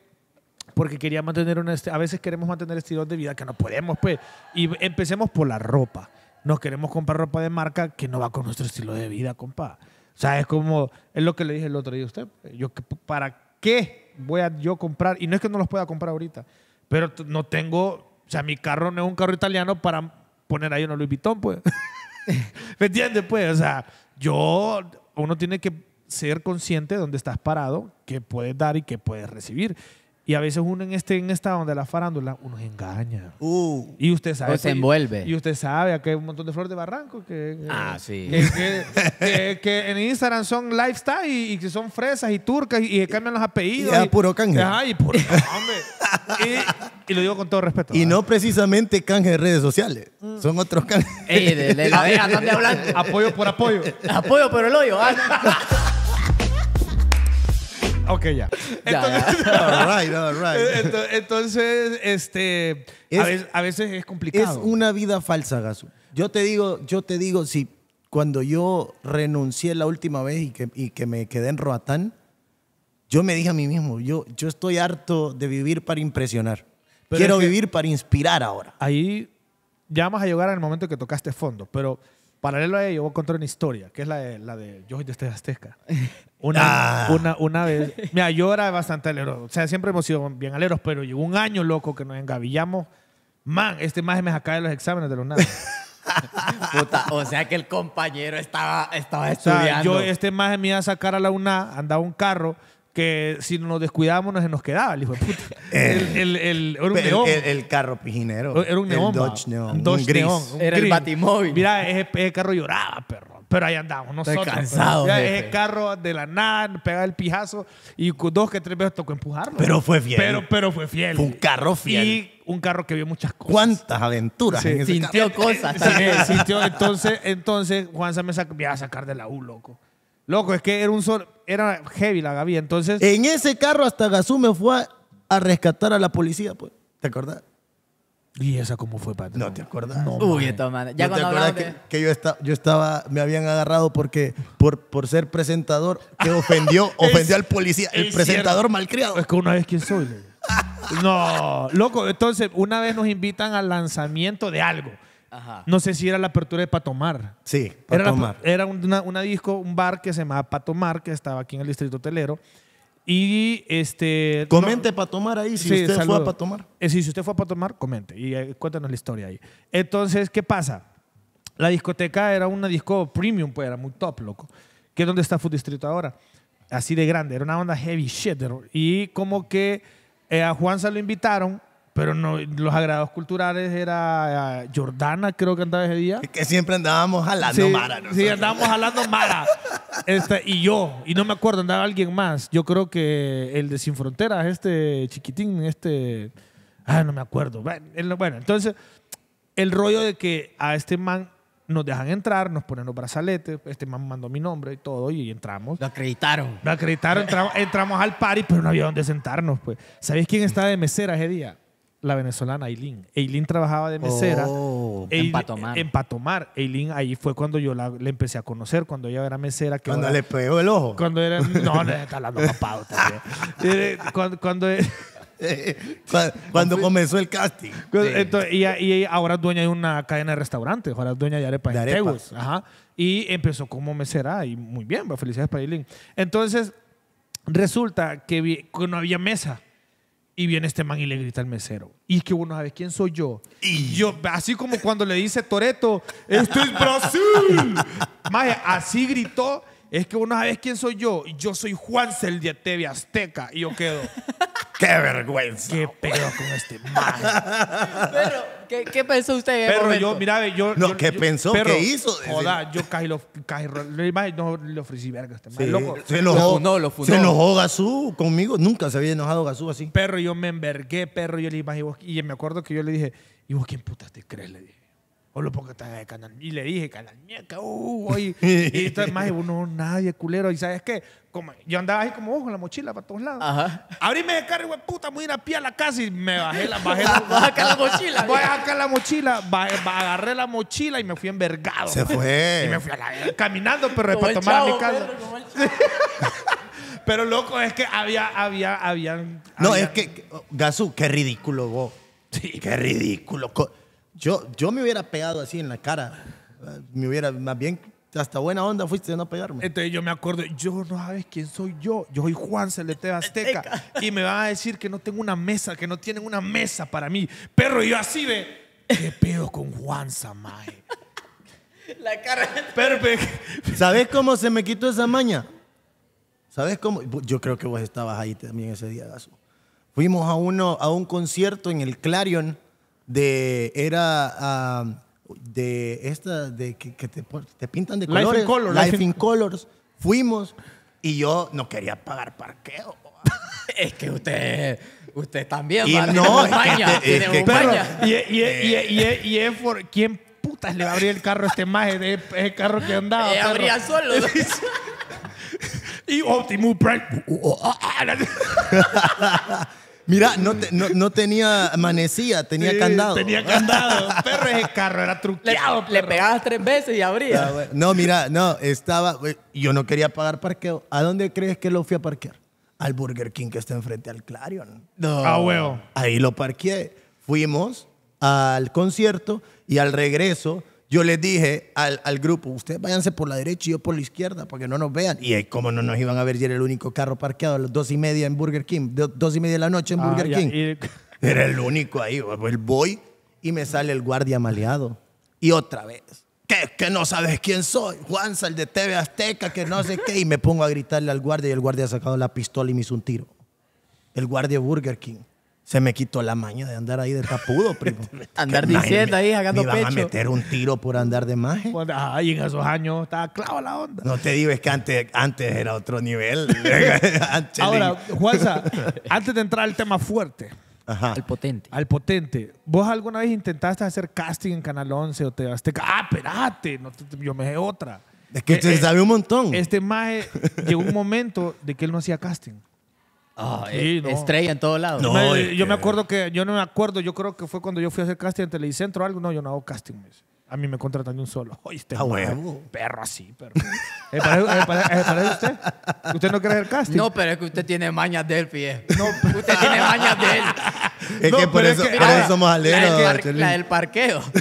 porque quería mantener una... A veces queremos mantener estilos de vida que no podemos, pues. Y empecemos por la ropa. Nos queremos comprar ropa de marca que no va con nuestro estilo de vida, compa. O sea, es como, es lo que le dije el otro día a usted. Yo, ¿Para qué voy a yo comprar? Y no es que no los pueda comprar ahorita, pero no tengo, o sea, mi carro no es un carro italiano para poner ahí uno Louis Vuitton, pues. ¿Me entiendes? Pues, o sea, yo, uno tiene que ser consciente de dónde estás parado, qué puedes dar y qué puedes recibir. Y a veces uno en, este, en esta onda de la farándula, uno engaña. Uh, y usted sabe. se envuelve. Y usted sabe, que hay un montón de flores de barranco. Que, ah, sí. Que, en Instagram son lifestyle y, que son fresas y turcas y, cambian los apellidos. Y, puro canje. y lo digo con todo respeto. Y no precisamente canje de redes sociales. Mm. Son otros canjes. de, la, Apoyo por apoyo. apoyo por el hoyo. ¿ah? Ok, ya. Entonces, all right, all right. Eh, entonces este, a, veces, es complicado. Es una vida falsa, Gasu. Yo te digo, yo te digo, si cuando yo renuncié la última vez y que, y que me quedé en Roatán, yo me dije a mí mismo, yo, yo estoy harto de vivir para impresionar. Quiero vivir para inspirar ahora. Ahí ya vamos a llegar al momento que tocaste fondo, pero paralelo a ello voy a contar una historia, que es la de, la de Yo soy de Azteca. Una, ah. una, una vez. Mira, yo era bastante alero. O sea, siempre hemos sido bien aleros, pero llegó un año, loco, que nos engavillamos. Man, este más me saca de los exámenes de los nada. Puta, o sea que el compañero estaba, estaba estudiando. yo, este más me iba a sacar a la UNA, andaba un carro que si nos descuidábamos se nos quedaba el hijo de puta. Eh. El, el, era un neón. El, carro pijinero. Era un neón. Neón. un gris. era el Batimóvil. Mira, ese, ese, carro lloraba, perro. Pero ahí andamos nosotros. Estoy cansado. Ya ese carro de la nada, pegaba el pijazo y dos que tres veces tocó empujarlo. Pero fue fiel. Pero, pero fue fiel. un carro fiel. Y un carro que vio muchas cosas. ¿Cuántas aventuras? sintió cosas. sintió. Entonces, entonces Juanza me, iba a sacar de la U, loco. Loco, es que era un sol, era heavy la Gaby, entonces... En ese carro hasta Gazú me fue a, a rescatar a la policía, pues. ¿Te acordás? ¿Y esa cómo fue, pato? No te acuerdas. No, Uy, esto, Ya cuando te acuerdas que, yo, estaba, me habían agarrado porque por, por ser presentador que ofendió, ofendió al policía, el, presentador malcriado. Es que una vez quién soy. no, loco. Entonces, una vez nos invitan al lanzamiento de algo. Ajá. No sé si era la apertura de Patomar. Sí, Patomar. Era, era una, disco, un bar que se llamaba Patomar, que estaba aquí en el distrito hotelero. Y este. Comente para tomar ahí si usted fue para tomar. Eh, sí, si usted fue para tomar, comente y eh, cuéntanos la historia ahí. Entonces, ¿qué pasa? La discoteca era una disco premium, pues era muy top, loco. Que es donde está Food Distrito ahora. Así de grande, era una onda heavy shit. Y como que eh, a Juanza lo invitaron pero no, los agrados culturales era eh, Jordana, creo que andaba ese día. que siempre andábamos jalando sí, Sí, andábamos jalando Mara. Este, y yo, y no me acuerdo, andaba alguien más. Yo creo que el de Sin Fronteras, este chiquitín, este. Ah, no me acuerdo. Bueno, entonces, el rollo de que a este man nos dejan entrar, nos ponen los brazaletes, este man mandó mi nombre y todo, y entramos. Lo acreditaron. Lo acreditaron, entramos, al party, pero no había dónde sentarnos, pues. ¿Sabéis quién estaba de mesera ese día? la venezolana Eileen. Eileen trabajaba de mesera. Oh. en Patomar. En Patomar. Eileen, ahí fue cuando yo la, empecé a conocer, cuando ella era mesera. Que cuando le pegó el ojo. Cuando era. No, no, está hablando papado también. cuando. Eh, cuando cuando, comenzó el casting. Entonces, y, y, ahora es dueña de una cadena de restaurantes, ahora es dueña de Arepa Y empezó como mesera y muy bien, pues, felicidades para Eileen. Entonces, resulta que, que no había mesa y viene este man y le grita al mesero. Y es que uno sabe quién soy yo? Y yo, así como cuando le dice Toreto, Estoy es Brasil. así gritó es que una vez quién soy yo, yo soy Juan TV Azteca y yo quedo. ¡Qué vergüenza! ¡Qué pedo con este mal! Pero, ¿qué, pensó usted? pero yo, mira, yo. No, ¿qué pensó? ¿Qué hizo? Joda, yo casi lo. Casi, no, le ofrecí verga este mal. Se enojó. No, lo Se enojó Gazú conmigo. Nunca se había enojado Gazú así. Pero yo me envergué, perro. Yo le dije, y, me acuerdo que yo le dije, ¿y vos quién putas te crees? Le dije o porque está de canal. Y le dije, canal ñeca, uh, y, y esto es más, uno, nadie culero. Y sabes qué? Como, yo andaba ahí como ojo, con la mochila para todos lados. Ajá. Abríme el carro, güey, puta, muy voy a ir a pie a la casa y me bajé la bajé la, a la mochila. Voy a sacar la mochila, agarré la mochila y me fui envergado. Se fue. Y me fui a la, caminando, pero para tomar mi casa. pero loco, es que había, había, habían. No, es que, oh, Gasú, qué ridículo vos. Sí. Qué ridículo. Yo, me hubiera pegado así en la cara. Me hubiera, más bien, hasta buena onda fuiste a no pegarme. Entonces yo me acuerdo, yo no sabes quién soy yo. Yo soy Juan Celeste Azteca. y me va a decir que no tengo una mesa, que no tienen una mesa para mí. Perro, yo así ve. ¿Qué pedo con Juan Samae? La cara. Perfecto. ¿Sabes cómo se me quitó esa maña? ¿Sabes cómo? Yo creo que vos estabas ahí también ese día, Gaso. Fuimos a, uno, a un concierto en el Clarion de era de esta de que, te, pintan de colores, Life in, color, Life in, Colors. Fuimos y yo no quería pagar parqueo. es que usted usted también y no, y es por quién putas le va a abrir el carro este maje de ese carro que andaba. Le abría solo. y Optimus Prime. Mira, no, tenía amanecía, tenía candado. Tenía candado. Perro, el carro era truqueado. Le, pegabas tres veces y abría. Ah, no, mira, no, estaba. Yo no quería pagar parqueo. ¿A dónde crees que lo fui a parquear? Al Burger King que está enfrente al Clarion. Ah, huevo. Ahí lo parqué. Fuimos al concierto y al regreso yo les dije al, grupo, ustedes váyanse por la derecha y yo por la izquierda porque no nos vean. Y como no nos iban a ver y era el único carro parqueado a las dos y media en Burger King, dos y media de la noche en ah, Burger King. Era el único ahí, el voy y me sale el guardia maleado. Y otra vez, ¿qué? Que no sabes quién soy. Juan Sal de TV Azteca, que no sé qué. Y me pongo a gritarle al guardia y el guardia ha sacado la pistola y me hizo un tiro. El guardia Burger King. Se me quitó la maña de andar ahí de tapudo, primo. andar diciendo ahí, sacando pecho. Me iban a meter un tiro por andar de maje. en esos años estaba clava la onda. No te digo, que antes, era otro nivel. Ahora, Juanza, antes de entrar al tema fuerte. Al potente. Al potente. ¿Vos alguna vez intentaste hacer casting en Canal 11 o te Ah, espérate, no, yo me dejé otra. Es que se eh, eh, un montón. Este maje llegó un momento de que él no hacía casting. Ah, eh, estrella en todos lados. yo, me acuerdo que, yo no me acuerdo, yo creo que fue cuando yo fui a hacer casting en Telecentro o algo. No, yo no hago casting. A mí me contratan de un solo. Oye, este ah, huevo. Perro así, perro. ¿Eh, parece, eh, eh, usted? ¿Usted no quiere hacer casting? No, pero es que usted tiene mañas del pie. usted tiene mañas de él. Es que por eso, somos aleros. La, la del parqueo.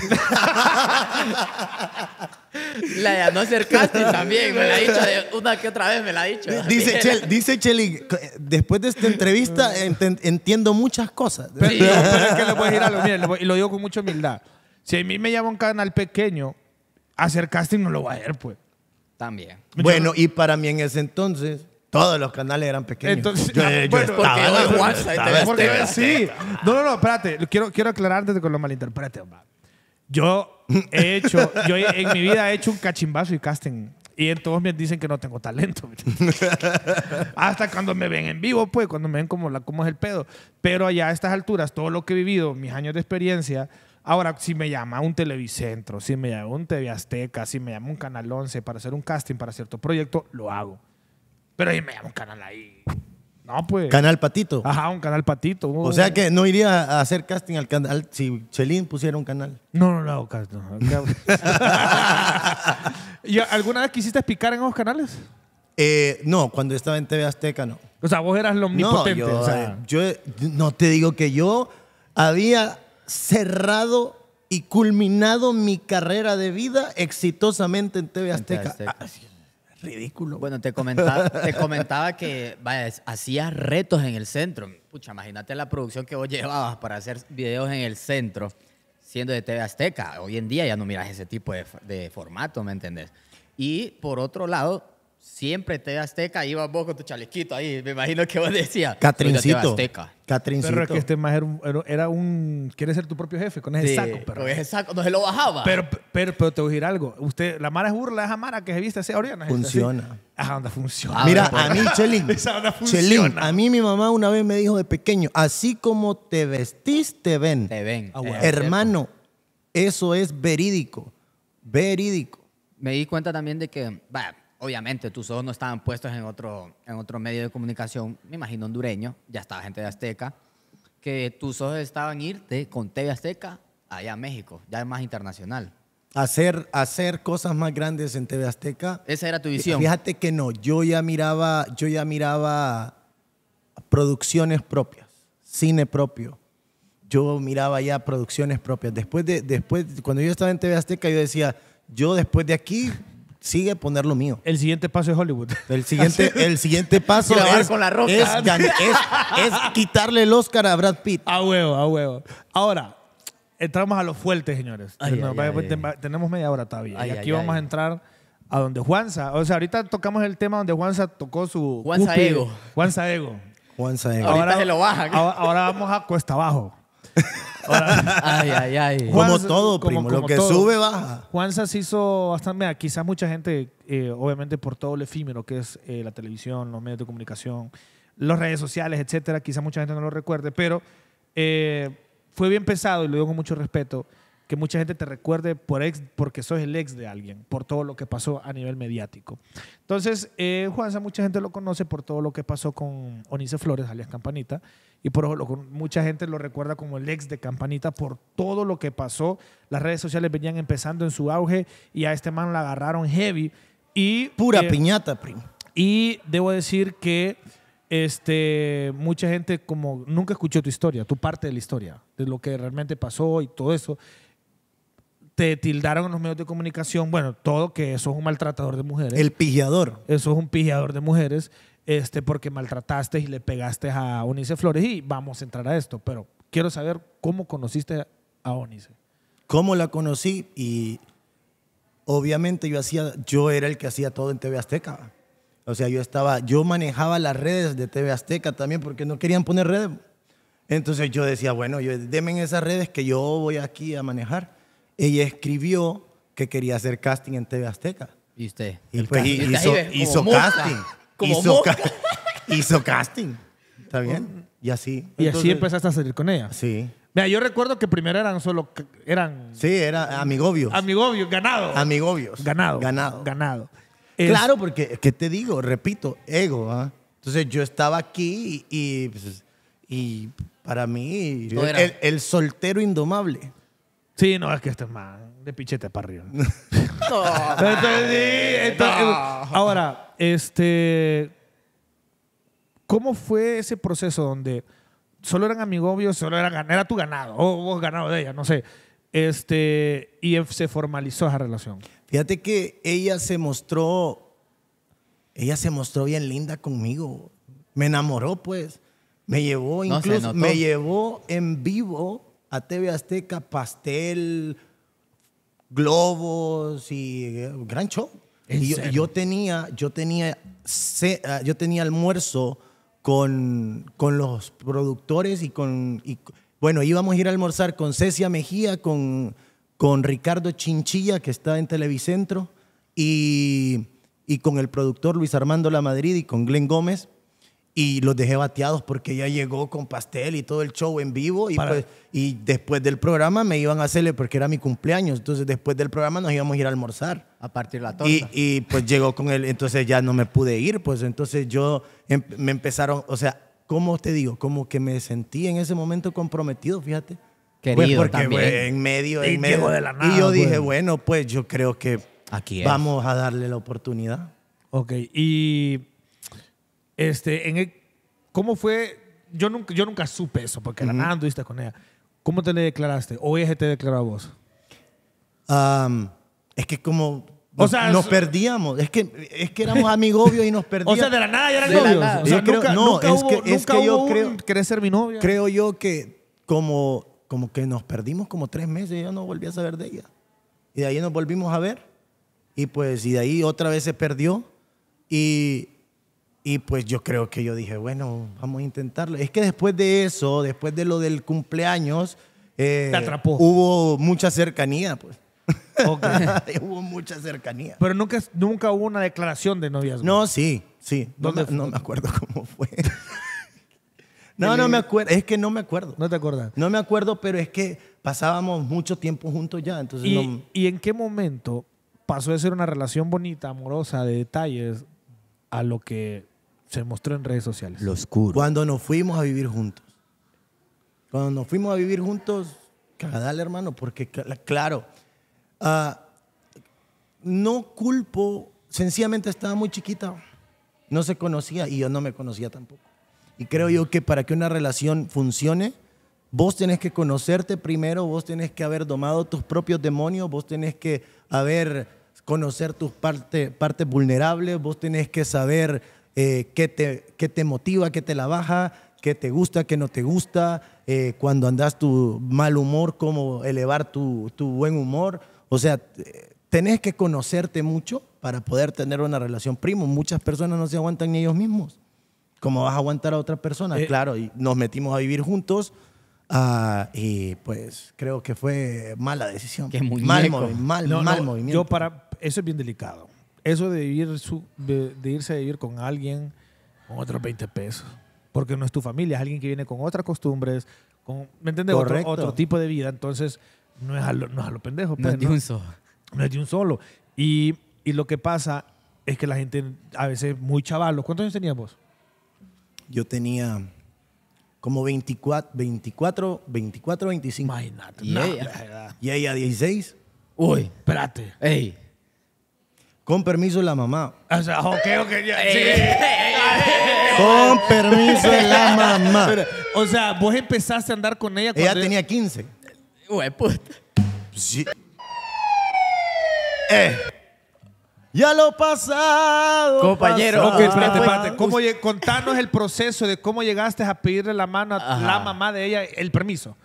no ser también, me la ha dicho una que otra vez, me la ha dicho. Dice, Cheli, después de esta entrevista mm. entiendo muchas cosas. que le a y lo digo con mucha humildad. Si a mí me llama un canal pequeño, hacer casting no lo voy a ver pues. También. Bueno, y para mí en ese entonces, todos los canales eran pequeños. Ah, yo, bueno, estaba, WhatsApp, sí. No, no, no, espérate. Quiero, quiero aclarar antes de que lo malinterprete. Yo he hecho, yo en mi vida he hecho un cachimbazo y casting. Y todos me dicen que no tengo talento. Hasta cuando me ven en vivo, pues, cuando me ven como cómo es el pedo. Pero allá a estas alturas, todo lo que he vivido, mis años de experiencia, ahora si me llama un Televicentro, si me llama un TV Azteca, si me llama un Canal 11 para hacer un casting para cierto proyecto, lo hago. Pero si me llama un canal ahí no, pues. Canal Patito. Ajá, un canal Patito. O sea que no iría a hacer casting al canal si Chelín pusiera un canal. No, no, no, hago ¿Y alguna vez quisiste picar en esos canales? Eh, no, cuando estaba en TV Azteca, no. O sea, vos eras lo omnipotente. No, eh, yo, no te digo que yo había cerrado y culminado mi carrera de vida exitosamente en TV Azteca. Ah, ridículo. Bueno, te comentaba, te comentaba que vaya, hacías retos en el centro. Pucha, imagínate la producción que vos llevabas para hacer videos en el centro, siendo de TV Azteca. Hoy en día ya no miras ese tipo de, de formato, ¿me entendés? Y por otro lado, Siempre te Azteca, iba vos con tu chalequito ahí. Me imagino que vos decías. Catrincito. Catrincito. Pero es que este más era un, era Quiere ser tu propio jefe con ese saco, pero. Con ese saco, no se lo bajaba. Pero, pero, te voy a decir algo. Usted, la Mara es burla, esa Mara que se viste así Oriana. Funciona. Esa ah, onda funciona. Ah, Mira, a mí, Chelín. esa onda funciona. Chelín, a mí mi mamá una vez me dijo de pequeño: así como te vestís, te ven. Te ven. Ah, Hermano, eso es verídico. Verídico. Me di cuenta también de que obviamente tus ojos no estaban puestos en otro, en otro medio de comunicación, me imagino hondureño, ya estaba gente de Azteca, que tus ojos estaban irte con TV Azteca allá a México, ya es más internacional. Hacer, hacer cosas más grandes en TV Azteca. Esa era tu visión. Fíjate que no, yo ya miraba, yo ya miraba producciones propias, cine propio. Yo miraba ya producciones propias. Después de, después, cuando yo estaba en TV Azteca, yo decía, yo después de aquí sigue poner lo mío. El siguiente paso es Hollywood. El siguiente, el siguiente paso es, Es, quitarle el Oscar a Brad Pitt. A huevo, a huevo. Ahora, entramos a los fuertes, señores. tenemos media hora todavía. y aquí vamos a entrar a donde Juanza. O sea, ahorita tocamos el tema donde Juanza tocó su. Juanza Ego. Juanza Ego. Juanza Ego. ahora, se lo baja. Ahora, ahora vamos a cuesta abajo. ay, ay, ay. Como todo, primo. Como, lo que sube, baja. Juan se hizo bastante. Mira, quizás mucha gente, eh, obviamente por todo lo efímero que es eh, la televisión, los medios de comunicación, las redes sociales, etcétera, quizás mucha gente no lo recuerde, pero eh, fue bien pesado y lo digo con mucho respeto, que mucha gente te recuerde por ex, porque sos el ex de alguien, por todo lo que pasó a nivel mediático. Entonces, eh, Juanza, mucha gente lo conoce por todo lo que pasó con Onice Flores, alias Campanita, y por mucha gente lo recuerda como el ex de Campanita por todo lo que pasó. Las redes sociales venían empezando en su auge y a este man la agarraron heavy. Y, Pura piñata, primo. Y debo decir que este, mucha gente como nunca escuchó tu historia, tu parte de la historia, de lo que realmente pasó y todo eso te tildaron en los medios de comunicación, bueno, todo que eso es un maltratador de mujeres. El pillador. Eso es un pillador de mujeres, este, porque maltrataste y le pegaste a Onice Flores y vamos a entrar a esto, pero quiero saber cómo conociste a Onice. ¿Cómo la conocí? Y obviamente yo hacía, yo era el que hacía todo en TV Azteca. O sea, yo estaba, yo manejaba las redes de TV Azteca también porque no querían poner redes. Entonces yo decía, bueno, yo, denme esas redes que yo voy aquí a manejar ella escribió que quería hacer casting en TV Azteca. ¿Y usted? Y pues hizo, casting. hizo, casting. ¿Está bien? Y así. Y así empezaste a salir con ella. Sí. Mira, yo recuerdo que primero eran solo. Eran, sí, era amigobios. Amigobios, ganado. Amigobios. Ganado. Ganado. Ganado. claro, porque, ¿qué te digo? Repito, ego. ¿ah? Entonces yo estaba aquí y, y, pues, para mí, el, el soltero indomable. Sí, no, es que este es más de pichete para arriba. no. Eh, ahora, este. ¿Cómo fue ese proceso donde solo eran amigobios, solo eran, era tu ganado, o vos ganado de ella, no sé? Este, y se formalizó esa relación. Fíjate que ella se mostró, ella se mostró bien linda conmigo. Me enamoró, pues. Me llevó, incluso, me llevó en vivo a TV Azteca pastel, globos y eh, gran show. yo, tenía, yo tenía, ah, yo tenía almuerzo con, con los productores y con, bueno, íbamos a ir a almorzar con Cecia Mejía, con, con Ricardo Chinchilla, que está en Televicentro, y, y con el productor Luis Armando La Madrid y con Glenn Gómez y los dejé bateados porque ya llegó con pastel y todo el show en vivo y, pues, y después del programa me iban a hacerle porque era mi cumpleaños entonces después del programa nos íbamos a ir a almorzar a partir la torta y, pues llegó con él entonces ya no me pude ir pues entonces yo em, me empezaron o sea cómo te digo como que me sentí en ese momento comprometido fíjate pues, querido pues porque en medio en y medio de y yo dije bueno pues yo creo que aquí es. vamos a darle la oportunidad Ok, y este, en el, ¿Cómo fue? Yo nunca, yo nunca supe eso, porque nada anduviste con ella. ¿Cómo te le declaraste? ¿O ella te declaró a vos? es que como o sea, nos perdíamos. Es que, es que éramos amigobios y nos perdíamos. o sea, de la nada ya eran novios. nunca, no, es, hubo, que, es que, yo creo. ser mi novia? Creo yo que como, como que nos perdimos como tres meses y yo no volví a saber de ella. Y de ahí nos volvimos a ver. Y pues, y de ahí otra vez se perdió. Y y pues yo creo que yo dije, bueno, vamos a intentarlo. Es que después de eso, después de lo del cumpleaños, eh, atrapó. hubo mucha cercanía, pues. hubo mucha cercanía. Pero nunca, nunca hubo una declaración de noviazgo. No, sí, sí. No, me, acuerdo cómo fue. no, no me acuerdo. Es que no me acuerdo. No te acuerdas. No me acuerdo, pero es que pasábamos mucho tiempo juntos ya. Entonces ¿Y, ¿Y en qué momento pasó de ser una relación bonita, amorosa, de detalles, a lo que se mostró en redes sociales. Lo oscuro. Cuando nos fuimos a vivir juntos. Cuando nos fuimos a vivir juntos, cagadale, hermano, porque, claro, ah, no culpo, sencillamente estaba muy chiquita, no se conocía y yo no me conocía tampoco. Y creo yo que para que una relación funcione, vos tenés que conocerte primero, vos tenés que haber domado tus propios demonios, vos tenés que haber conocer tus partes parte vulnerables, vos tenés que saber eh, qué, te, qué te motiva, qué te la baja, qué te gusta, qué no te gusta, eh, cuando andas tu mal humor, cómo elevar tu, buen humor. O sea, tenés que conocerte mucho para poder tener una relación primo. Muchas personas no se aguantan ni ellos mismos. ¿Cómo vas a aguantar a otra persona? Eh. claro, y nos metimos a vivir juntos. Ah, y pues creo que fue mala decisión. muy mal, mal, mal movimiento. para, eso es bien delicado eso de, de, irse a vivir con alguien con otros 20 pesos. Porque no es tu familia, es alguien que viene con otras costumbres, con, ¿me entiendes? Otro, tipo de vida. Entonces, no es a lo, no es pendejo. no pues, es de un solo. No es de un solo. Y, lo que pasa es que la gente a veces muy chavalos. ¿Cuántos años tenías vos? Yo tenía como 24, 24, 24 25. Imagínate. Y, ella, y ella 16. Uy, espérate. Ey. Con permiso de la mamá. Ah, o sea, ok, ok, eh, eh, eh, Con permiso de la mamá. o sea, vos empezaste a andar con ella cuando. Ella tenía 15. Eh. Ya lo pasado. Compañero. Ok, espérate, espérate. contanos el proceso de cómo llegaste a pedirle la mano a la mamá de ella, el permiso.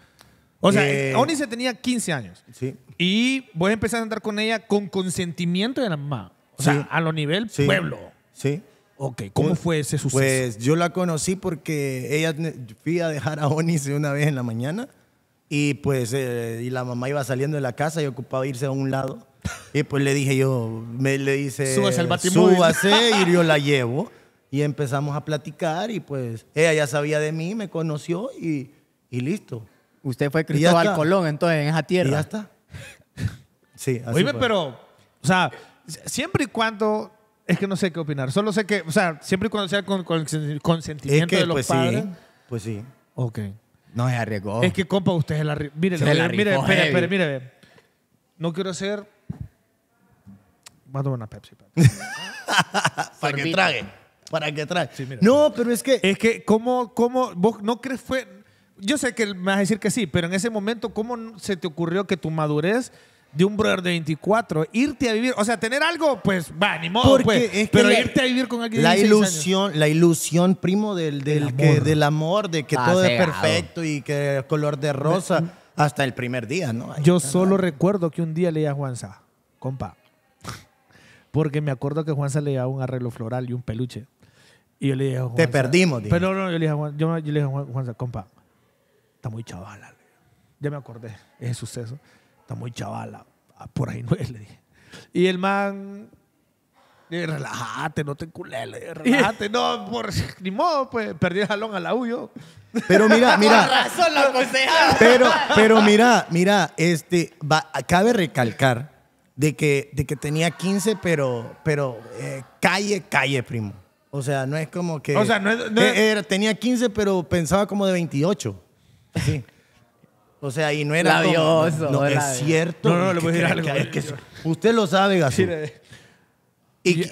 O sea, eh, Oni se tenía 15 años. Sí. Y voy a empezar a andar con ella con consentimiento de la mamá. O sea, a lo nivel pueblo. Sí. Ok, ¿cómo pues, fue ese suceso? Pues yo la conocí porque ella fui a dejar a Onis una vez en la mañana y pues eh, y la mamá iba saliendo de la casa y ocupaba irse a un lado. Y pues le dije yo, me le dice, súbase al súbase y yo la llevo. Y empezamos a platicar y pues ella ya sabía de mí, me conoció y, y listo. Usted fue Cristóbal Colón, entonces, en esa tierra. ya está. Sí, así Oíme, Oye, pero, o sea, siempre y cuando es que no sé qué opinar. Solo sé que, o sea, siempre y cuando sea con, consentimiento que, de los pues padres. Sí, pues sí. Ok. No es arriesgado. Es que, compa, usted es la. Mire, mire, espere, espere, mire. No quiero ser. Mándome una Pepsi. para que trague. Para que trague. no, pero es que. Es que, ¿cómo, cómo, vos no crees fue. Yo sé que me vas a decir que sí, pero en ese momento, ¿cómo se te ocurrió que tu madurez de un brother de 24, irte a vivir, o sea, tener algo, pues, va, ni modo, pues, pero irte a vivir con alguien de la ilusión, la ilusión, primo, del, del, amor. del amor. de que ah, todo es perfecto y que color de rosa, hasta el primer día, ¿no? yo solo recuerdo que un día leía a Juanza, compa, porque me acuerdo que Juanza leía le llevaba un arreglo floral y un peluche. Y yo le dije a Te perdimos, Pero no, yo le yo, a compa, está muy chavala. Ya me acordé, ese suceso. Está muy chavala. Ah, por ahí no es, le dije. Y el man, eh, relájate, no te culé, le relájate. no, por, ni modo, pues, perdí el jalón a la uyo Pero mira, mira. Pero, pero mira, mira, este, va, cabe recalcar de que, de que tenía 15, pero, pero eh, calle, calle, primo. O sea, no es como que... O sea, no es, eh, era, tenía 15, pero pensaba como de 28. Sí. O sea, y no era Dios no, es cierto. No, no, voy a decir usted lo sabe, Gasú. Y,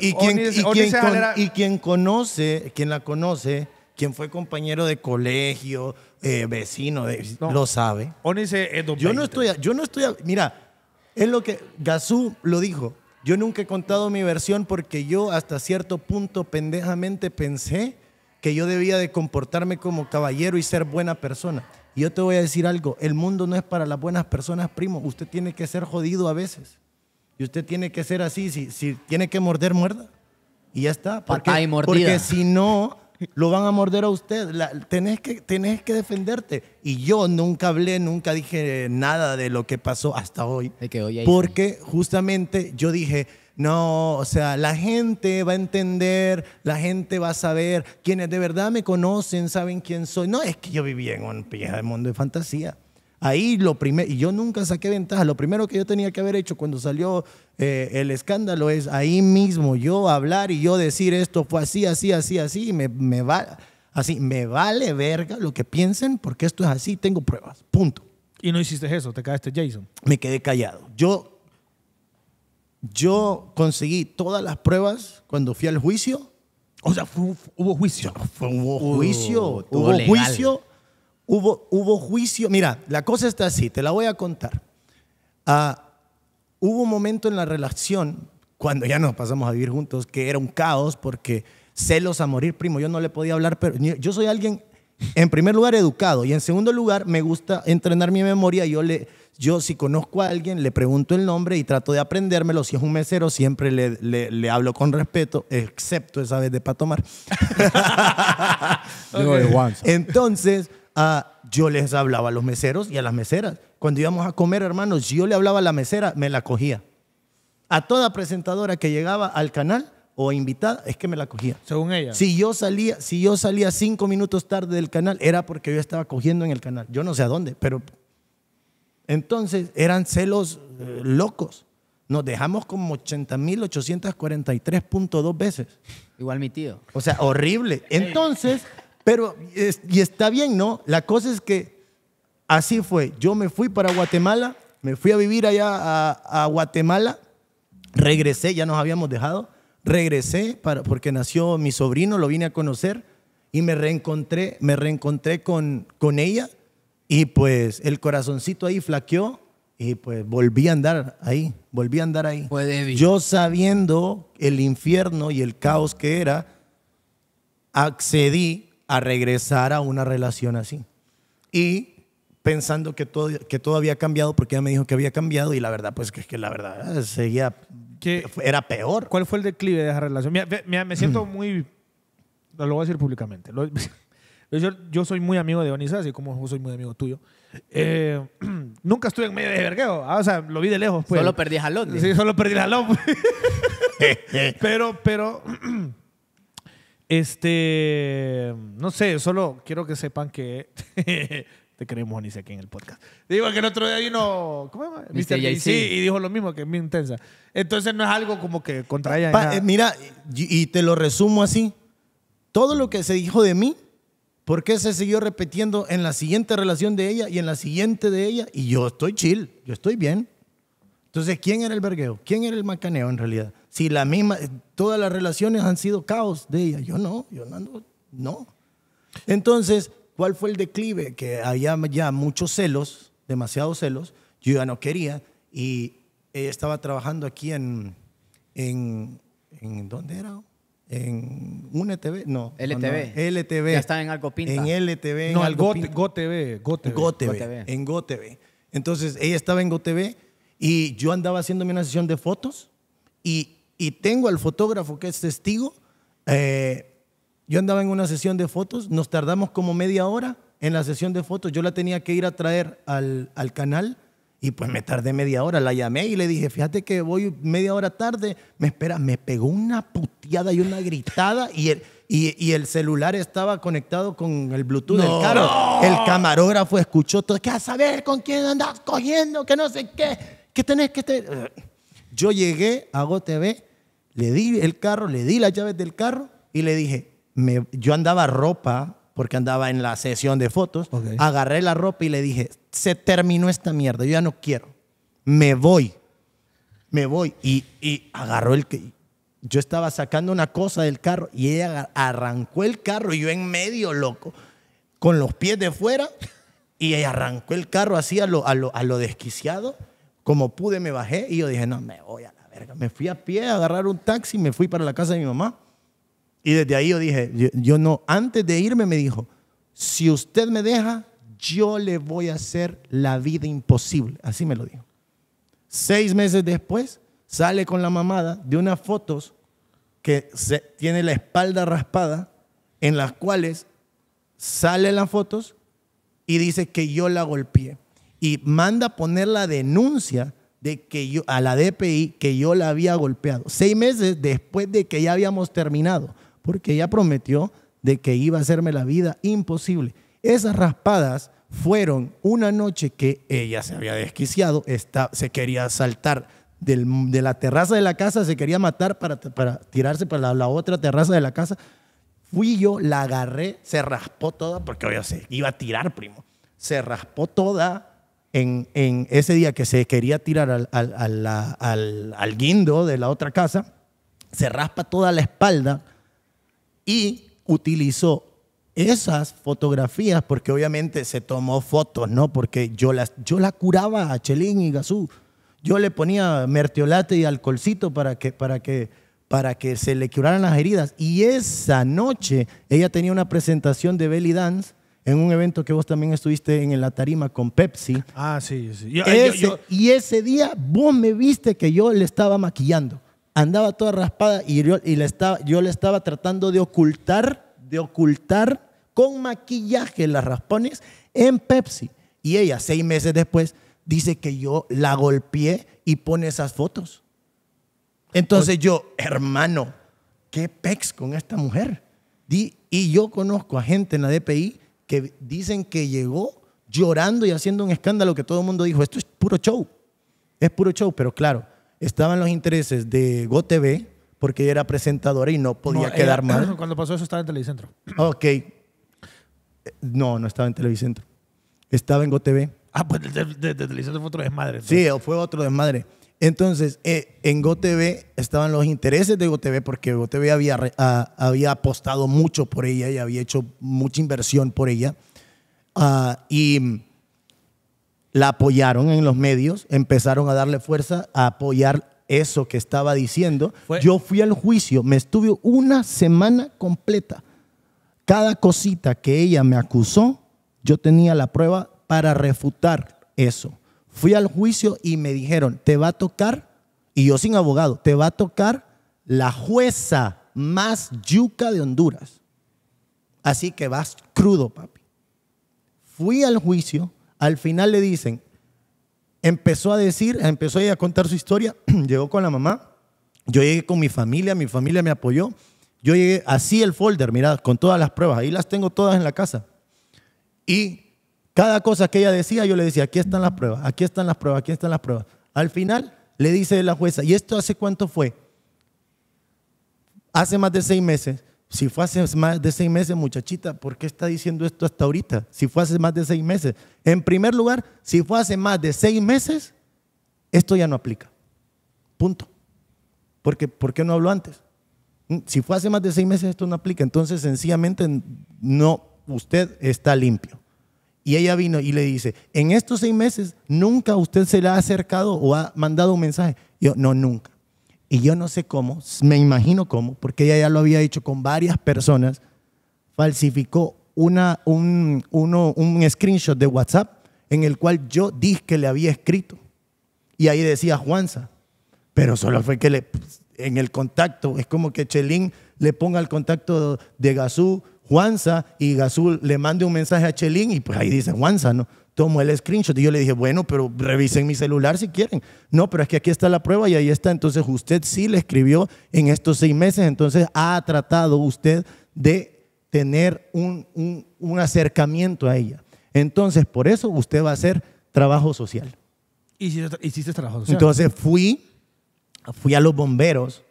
quien, conoce, quien la conoce, quien fue compañero de colegio, eh, vecino, lo sabe. yo no estoy, yo no estoy, mira, es lo que Gasú lo dijo. Yo nunca he contado mi versión porque yo hasta cierto punto pendejamente pensé que yo debía de comportarme como caballero y ser buena persona. Y yo te voy a decir algo, el mundo no es para las buenas personas, primo. Usted tiene que ser jodido a veces. Y usted tiene que ser así, si, tiene que morder, muerda. Y ya está. Porque si no, lo van a morder a usted. La, tenés, que, tenés que defenderte. Y yo nunca hablé, nunca dije nada de lo que pasó hasta hoy porque justamente yo dije, no, o sea, la gente va a entender, la gente va a saber, quienes de verdad me conocen saben quién soy. No, es que yo vivía en un de mundo de fantasía. Ahí lo primero, y yo nunca saqué ventaja, lo primero que yo tenía que haber hecho cuando salió eh, el escándalo es ahí mismo yo hablar y yo decir esto fue así, así, así, así, me, me así, me vale verga lo que piensen porque esto es así, tengo pruebas, punto. Y no hiciste eso, te caíste, Jason. Me quedé callado. Yo yo conseguí todas las pruebas cuando fui al juicio. O sea, hubo juicio. hubo uh, juicio. hubo juicio. Hubo, hubo juicio. Mira, la cosa está así, te la voy a contar. Ah, hubo un momento en la relación, cuando ya nos pasamos a vivir juntos, que era un caos porque celos a morir, primo. Yo no le podía hablar, pero yo soy alguien, en primer lugar, educado y en segundo lugar, me gusta entrenar mi memoria. Yo le yo si conozco a alguien, le pregunto el nombre y trato de aprendérmelo. Si es un mesero, siempre le, hablo con respeto, excepto esa vez de patomar. tomar. Entonces, ah, yo les hablaba a los meseros y a las meseras. Cuando íbamos a comer, hermanos, yo le hablaba a la mesera, me la cogía. A toda presentadora que llegaba al canal, o invitada, es que me la cogía. Según ella. Si yo salía, si yo salía cinco minutos tarde del canal, era porque yo estaba cogiendo en el canal. Yo no sé a dónde, pero entonces eran celos eh, locos. Nos dejamos como 80.843.2 veces. Igual mi tío. O sea, horrible. Entonces, pero, y está bien, ¿no? La cosa es que así fue. Yo me fui para Guatemala, me fui a vivir allá a, Guatemala, regresé, ya nos habíamos dejado, regresé para, porque nació mi sobrino, lo vine a conocer y me reencontré, me reencontré con, con ella y pues el corazoncito ahí flaqueó y pues volví a andar ahí, volví a andar ahí. Yo sabiendo el infierno y el caos que era, accedí a regresar a una relación así. Y pensando que todo, que todo había cambiado, porque ella me dijo que había cambiado y la verdad, pues que, la verdad seguía, que era peor. ¿Cuál fue el declive de esa relación? Mira, me siento muy, lo voy a decir públicamente, lo, pues yo, soy muy amigo de Onisa, así como soy muy amigo tuyo. Eh, nunca estuve en medio de vergueo. Ah, o sea, lo vi de lejos. Pues. Solo perdí jalón. Sí, solo perdí jalón. Pues. pero, pero. este. No sé, solo quiero que sepan que. te queremos, Onisa, aquí en el podcast. Digo que el otro día vino. ¿Cómo Mr. Y dijo lo mismo, que es muy intensa. Entonces no es algo como que contra ella. Eh, mira, y te lo resumo así. Todo lo que se dijo de mí ¿Por qué se siguió repitiendo en la siguiente relación de ella y en la siguiente de ella? Y yo estoy chill, yo estoy bien. Entonces, ¿quién era el vergueo? ¿Quién era el macaneo en realidad? Si la misma, todas las relaciones han sido caos de ella. Yo no, yo no, no. Entonces, ¿cuál fue el declive? Que había ya muchos celos, demasiados celos. Yo ya no quería y ella estaba trabajando aquí en, en, en ¿dónde era? en UNETV, no. LTV. LTV. Ya en algo En LTV. No, en algo En GoTV. Entonces, ella estaba en GoTV y yo andaba haciéndome una sesión de fotos y, y tengo al fotógrafo que es testigo. Eh, yo andaba en una sesión de fotos, nos tardamos como media hora en la sesión de fotos. Yo la tenía que ir a traer al, al canal y pues me tardé media hora, la llamé y le dije, fíjate que voy media hora tarde, me espera, me pegó una puteada y una gritada y el, celular estaba conectado con el Bluetooth del carro. El camarógrafo escuchó todo, que a saber con quién andas cogiendo, que no sé qué, que tenés que... Te... Yo llegué a GoTV, le di el carro, le di las llaves del carro y le dije, me, yo andaba ropa porque andaba en la sesión de fotos. Agarré la ropa y le dije, se terminó esta mierda, yo ya no quiero. Me voy. Me voy. Y, y agarró el que... Yo estaba sacando una cosa del carro y ella arrancó el carro yo en medio, loco, con los pies de fuera y ella arrancó el carro así a lo, a lo, lo desquiciado. Como pude me bajé y yo dije, no, me voy a la verga. Me fui a pie a agarrar un taxi, me fui para la casa de mi mamá y desde ahí yo dije, yo, no, antes de irme me dijo, si usted me deja, yo le voy a hacer la vida imposible. Así me lo dijo. Seis meses después, sale con la mamada de unas fotos que tiene la espalda raspada, en las cuales sale las fotos y dice que yo la golpeé. Y manda poner la denuncia de que yo, a la DPI que yo la había golpeado. Seis meses después de que ya habíamos terminado porque ella prometió de que iba a hacerme la vida imposible. Esas raspadas fueron una noche que ella se había desquiciado, está, se quería saltar de la terraza de la casa, se quería matar para, tirarse para la, otra terraza de la casa. Fui yo, la agarré, se raspó toda, porque obvio se iba a tirar, primo. Se raspó toda en, ese día que se quería tirar al, al guindo de la otra casa. Se raspa toda la espalda y utilizó esas fotografías, porque obviamente se tomó fotos, ¿no? Porque yo las yo la curaba a Chelín y Gazú. Yo le ponía mertiolate y alcoholcito para que, para que, para que se le curaran las heridas. Y esa noche ella tenía una presentación de belly dance en un evento que vos también estuviste en la tarima con Pepsi. Ah, sí, sí. Y ese día vos me viste que yo le estaba maquillando andaba toda raspada y yo, la le estaba tratando de ocultar, de ocultar con maquillaje las raspones en Pepsi. Y ella, seis meses después, dice que yo la golpeé y pone esas fotos. Entonces yo, hermano, qué pex con esta mujer. y yo conozco a gente en la DPI que dicen que llegó llorando y haciendo un escándalo que todo el mundo dijo, esto es puro show, es puro show, pero claro, estaban los intereses de GoTV, porque ella era presentadora y no podía quedar ella, mal. Cuando pasó eso estaba en Televicentro. Ok. Eh, no, no estaba en Televicentro. Estaba en GoTV. Ah, pues de, de, Televicentro fue otro desmadre. Sí, fue otro desmadre. Entonces, eh, en GoTV estaban los intereses de GoTV porque GoTV había, ah, había apostado mucho por ella y había hecho mucha inversión por ella. Ah, y la apoyaron en los medios, empezaron a darle fuerza a apoyar eso que estaba diciendo. Yo fui al juicio, me estuve una semana completa. Cada cosita que ella me acusó, yo tenía la prueba para refutar eso. Fui al juicio y me dijeron, te va a tocar, y yo sin abogado, te va a tocar la jueza más yuca de Honduras. Así que vas crudo, papi. Fui al juicio, al final le dicen, empezó a decir, empezó a contar su historia, llegó con la mamá, yo llegué con mi familia, mi familia me apoyó, yo llegué así el folder, mirad, con todas las pruebas, ahí las tengo todas en la casa. Y cada cosa que ella decía, yo le decía, aquí están las pruebas, aquí están las pruebas, aquí están las pruebas. Al final le dice la jueza, ¿y esto hace cuánto fue? Hace más de seis meses. Si fue hace más de seis meses, muchachita, ¿por qué está diciendo esto hasta ahorita? Si fue hace más de seis meses. En primer lugar, si fue hace más de seis meses, esto ya no aplica. Punto. Porque, ¿Por qué no habló antes? Si fue hace más de seis meses, esto no aplica. Entonces, sencillamente, no, usted está limpio. Y ella vino y le dice, en estos seis meses, ¿nunca usted se le ha acercado o ha mandado un mensaje? yo, no, nunca. Y yo no sé cómo, me imagino cómo, porque ella ya lo había dicho con varias personas, falsificó una, un, uno, un screenshot de WhatsApp en el cual yo dije que le había escrito. Y ahí decía Juanza, pero solo fue que en el contacto, es como que Chelín le ponga el contacto de Gazú, Juanza, y Gazú le mande un mensaje a Chelín y pues ahí dice Juanza, ¿no? tomó el screenshot y yo le dije, bueno, pero revisen mi celular si quieren. No, pero es que aquí está la prueba y ahí está. Entonces usted sí le escribió en estos seis meses, entonces ha tratado usted de tener un, un, acercamiento a ella. Entonces, por eso usted va a hacer trabajo social. ¿Hiciste, trabajo social? Entonces fui, fui a los bomberos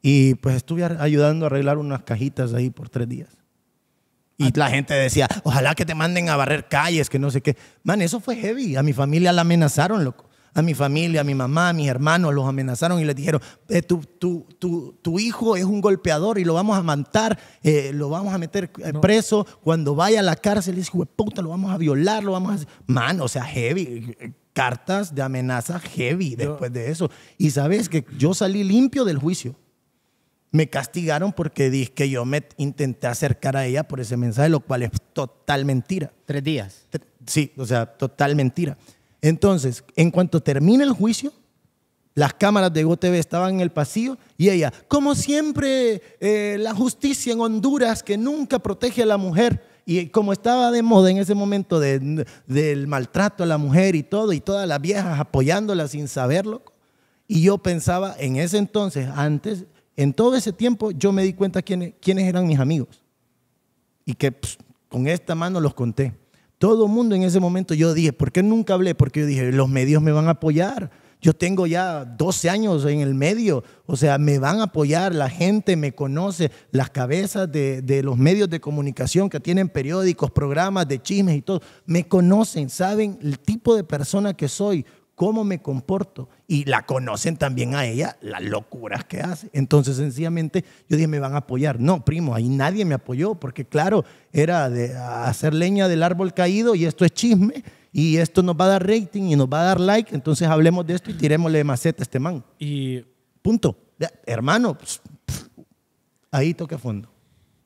y pues estuve ayudando a arreglar unas cajitas ahí por tres días. Y la gente decía, ojalá que te manden a barrer calles, que no sé qué. Man, eso fue heavy. A mi familia la amenazaron, loco. A mi familia, a mi mamá, a mis hermanos los amenazaron y les dijeron, eh, tu, hijo es un golpeador y lo vamos a matar, eh, lo vamos a meter eh, preso. Cuando vaya a la cárcel, dice, puta, lo vamos a violar, lo vamos a... Man, o sea, heavy cartas de amenaza heavy después de eso. Y sabes que yo salí limpio del juicio me castigaron porque dije que yo me intenté acercar a ella por ese mensaje, lo cual es total mentira. Tres días. Sí, o sea, total mentira. Entonces, en cuanto termina el juicio, las cámaras de GoTV estaban en el pasillo y ella, como siempre, eh, la justicia en Honduras que nunca protege a la mujer. Y como estaba de moda en ese momento del maltrato a la mujer y todo, y todas las viejas apoyándola sin saberlo, y yo pensaba en ese entonces, antes, en todo ese tiempo yo me di cuenta quiénes, eran mis amigos y que pues, con esta mano los conté. Todo el mundo en ese momento yo dije, ¿por qué nunca hablé? Porque yo dije, los medios me van a apoyar. Yo tengo ya 12 años en el medio, o sea, me van a apoyar, la gente me conoce, las cabezas de, de los medios de comunicación que tienen periódicos, programas de chismes y todo, me conocen, saben el tipo de persona que soy, cómo me comporto. Y la conocen también a ella, las locuras que hace. Entonces, sencillamente, yo dije, me van a apoyar. No, primo, ahí nadie me apoyó, porque claro, era de hacer leña del árbol caído y esto es chisme y esto nos va a dar rating y nos va a dar like, entonces hablemos de esto y tirémosle maceta a este man. Y punto. Hermano, pues, ahí toque a fondo.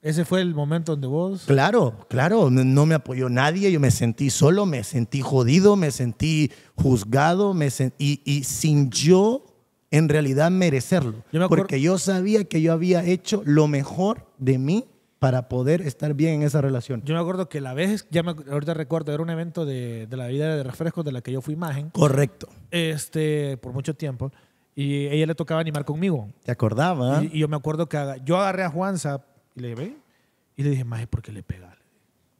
¿Ese fue el momento donde vos...? Claro, claro, no, me apoyó nadie, yo me sentí solo, me sentí jodido, me sentí juzgado, me y, sin yo en realidad merecerlo. porque yo sabía que yo había hecho lo mejor de mí para poder estar bien en esa relación. Yo me acuerdo que la vez, ya ahorita recuerdo, era un evento de, la vida de refrescos de la que yo fui imagen. Correcto. Este, por mucho tiempo. Y ella le tocaba animar conmigo. ¿Te acordaba? y yo me acuerdo que yo agarré a Juanza y le dije, Y le dije, maje, ¿por qué le pegas?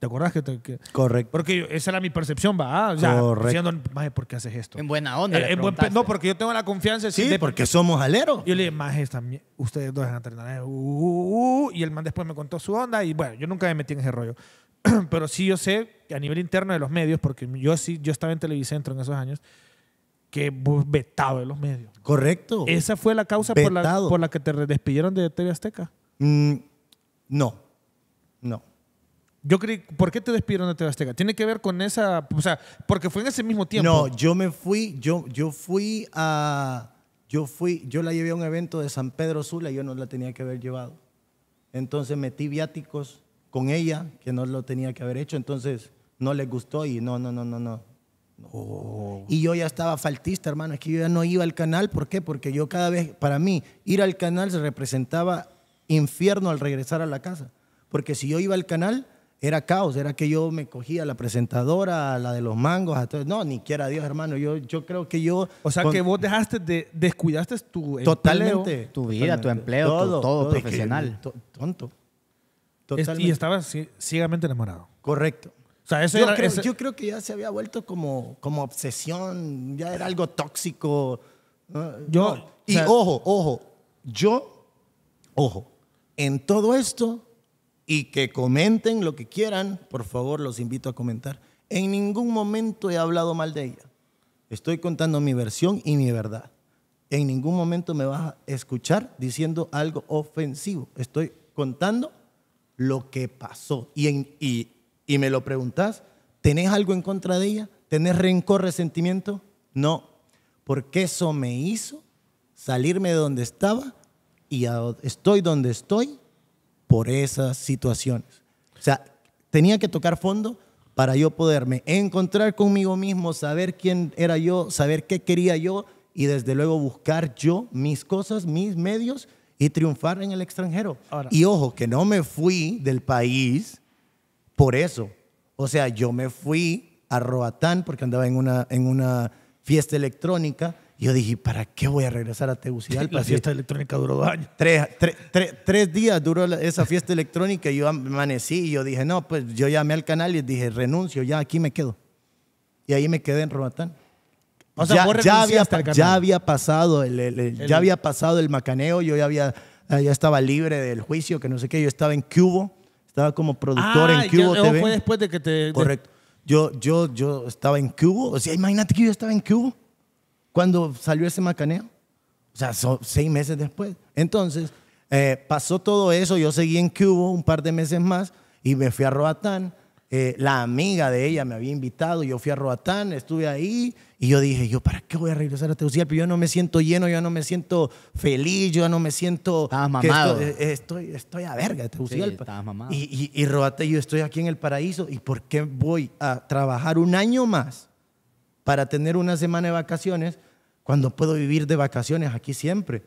¿Te acuerdas? que, Correcto. Porque esa era mi percepción, va. O Correcto. Diciendo, ¿por qué haces esto? En buena onda. Eh, no, porque yo tengo la confianza. Sí, porque somos aleros. Y yo le dije, maje, también, ustedes dos van eh, uh, uh, uh, uh, y el man después me contó su onda. Y bueno, yo nunca me metí en ese rollo. Pero sí yo sé, a nivel interno de los medios, porque yo sí, yo estaba en Televicentro en esos años, que vos vetado de los medios. Correcto. Esa fue la causa por la, por la que te despidieron de TV Azteca. Mm, no, no. Yo creí, ¿por qué te despidieron de Tebastega? Tiene que ver con esa, o sea, porque fue en ese mismo tiempo. No, yo me fui, yo, yo fui a, yo fui, yo la llevé a un evento de San Pedro Sula y yo no la tenía que haber llevado. Entonces metí viáticos con ella que no lo tenía que haber hecho, entonces no le gustó y no, no, no, no, no. Oh. Y yo ya estaba faltista, hermano, es que yo ya no iba al canal, ¿por qué? Porque yo cada vez, para mí, ir al canal se representaba infierno al regresar a la casa. Porque si yo iba al canal, era caos, era que yo me cogía la presentadora, la de los mangos, No, ni quiera Dios, hermano. Yo, yo creo que yo. O sea, que vos dejaste de. Descuidaste tu totalmente, Tu vida, tu empleo, todo, profesional. tonto. Totalmente. Y estabas ciegamente enamorado. Correcto. O sea, eso yo, creo, que ya se había vuelto como, como obsesión, ya era algo tóxico. Yo. Y ojo, ojo. Yo. Ojo en todo esto y que comenten lo que quieran, por favor, los invito a comentar. En ningún momento he hablado mal de ella. Estoy contando mi versión y mi verdad. En ningún momento me vas a escuchar diciendo algo ofensivo. Estoy contando lo que pasó. Y, me lo preguntas, ¿tenés algo en contra de ella? ¿Tenés rencor, resentimiento? No, porque eso me hizo salirme de donde estaba y estoy donde estoy por esas situaciones. O sea, tenía que tocar fondo para yo poderme encontrar conmigo mismo, saber quién era yo, saber qué quería yo y desde luego buscar yo mis cosas, mis medios y triunfar en el extranjero. y ojo, que no me fui del país por eso. O sea, yo me fui a Roatán porque andaba en una, en una fiesta electrónica yo dije, ¿para qué voy a regresar a Tegucigalpa? La fiesta electrónica duró dos años. Tres, tres, días duró esa fiesta electrónica y yo amanecí y yo dije, no, pues yo llamé al canal y dije, renuncio, ya aquí me quedo. Y ahí me quedé en Robatán. O sea, ya, ya, había, ya, había, pasado el, ya había pasado el macaneo, yo ya, había, ah, ya estaba libre del juicio, que no sé qué, yo estaba en Cubo, estaba como productor en ah, Cubo TV. fue después de que te... Correcto. Yo, yo, yo estaba en Cubo, o sea, imagínate que yo estaba en Cubo cuando salió ese macaneo. O sea, seis meses después. Entonces, eh, pasó todo eso, yo seguí en Cuba un par de meses más y me fui a Roatán. Eh, la amiga de ella me había invitado, yo fui a Roatán, estuve ahí y yo dije, yo, ¿para qué voy a regresar a Tegucigalpa? Yo no me siento lleno, yo no me siento feliz, yo no me siento... Estabas mamado. Eh, estoy, estoy, a verga de Tegucigalpa. mamado. Y, y Roatán, yo estoy aquí en el paraíso y ¿por qué voy a trabajar un año más? para tener una semana de vacaciones cuando puedo vivir de vacaciones aquí siempre.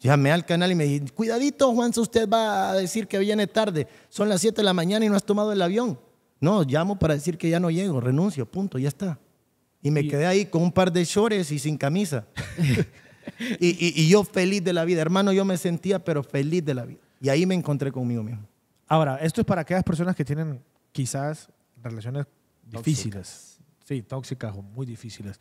Llamé al canal y me dije, cuidadito Juan, usted va a decir que viene tarde, son las 7 de la mañana y no has tomado el avión. No, llamo para decir que ya no llego, renuncio, punto, ya está. Y me quedé ahí con un par de shorts y sin camisa. y, y yo feliz de la vida, hermano, yo me sentía pero feliz de la vida. Y ahí me encontré conmigo mismo. Ahora, esto es para aquellas personas que tienen quizás relaciones difíciles sí, tóxicas o muy difíciles.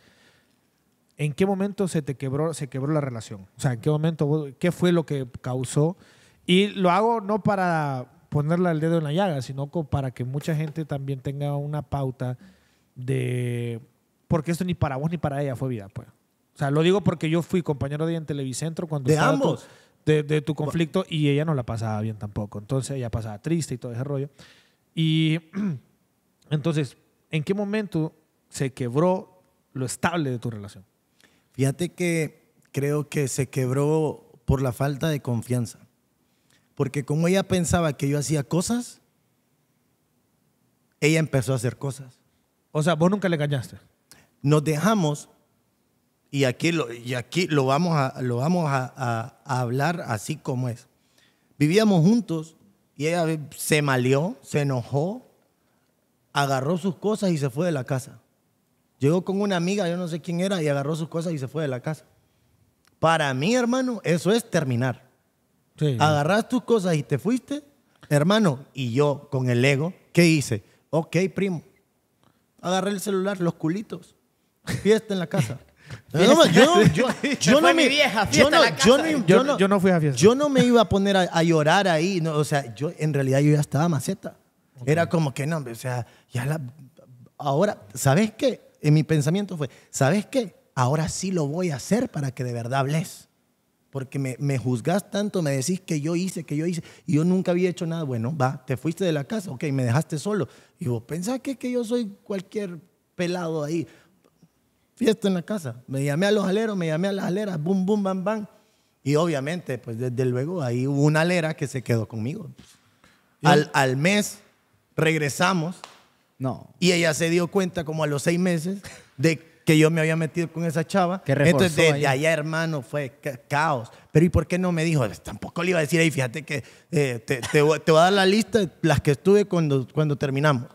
¿En qué momento se te quebró, se quebró la relación? O sea, ¿en qué momento, qué fue lo que causó? Y lo hago no para ponerle el dedo en la llaga, sino para que mucha gente también tenga una pauta de... Porque esto ni para vos ni para ella fue vida, pues. O sea, lo digo porque yo fui compañero de ella en Televicentro cuando... De ambos. de, de, tu conflicto y ella no la pasaba bien tampoco. Entonces ella pasaba triste y todo ese rollo. Y entonces, ¿en qué momento se quebró lo estable de tu relación? Fíjate que creo que se quebró por la falta de confianza. Porque como ella pensaba que yo hacía cosas, ella empezó a hacer cosas. O sea, vos nunca le engañaste. Nos dejamos, y aquí lo, y aquí lo vamos, a, lo vamos a, a hablar así como es. Vivíamos juntos y ella se maleó, se enojó, agarró sus cosas y se fue de la casa. Llegó con una amiga, yo no sé quién era, y agarró sus cosas y se fue de la casa. Para mí, hermano, eso es terminar. Agarras tus cosas y te fuiste, hermano, y yo con el ego, ¿qué hice? Ok, primo, agarré el celular, los culitos, fiesta en la casa. yo, no me, yo, no fui a fiesta. Yo no me iba a poner a, llorar ahí. o sea, yo en realidad yo ya estaba maceta. Era como que no, o sea, ya la. Ahora, ¿sabes qué? en mi pensamiento fue, ¿sabes qué? Ahora sí lo voy a hacer para que de verdad hables. Porque me, me juzgas tanto, me decís que yo hice, que yo hice, y yo nunca había hecho nada. Bueno, va, te fuiste de la casa, ok, me dejaste solo. Y vos pensás que, que yo soy cualquier pelado ahí. Fiesta en la casa. Me llamé a los aleros, me llamé a las aleras, boom, boom, bam, bam. Y obviamente, pues desde luego, ahí hubo una alera que se quedó conmigo. Al, al mes regresamos no. Y ella se dio cuenta como a los seis meses de que yo me había metido con esa chava. Que Entonces, desde allá. hermano, fue caos. Pero ¿y por qué no me dijo? Pues, tampoco le iba a decir, ahí fíjate que eh, te, voy a dar la lista las que estuve cuando, cuando terminamos.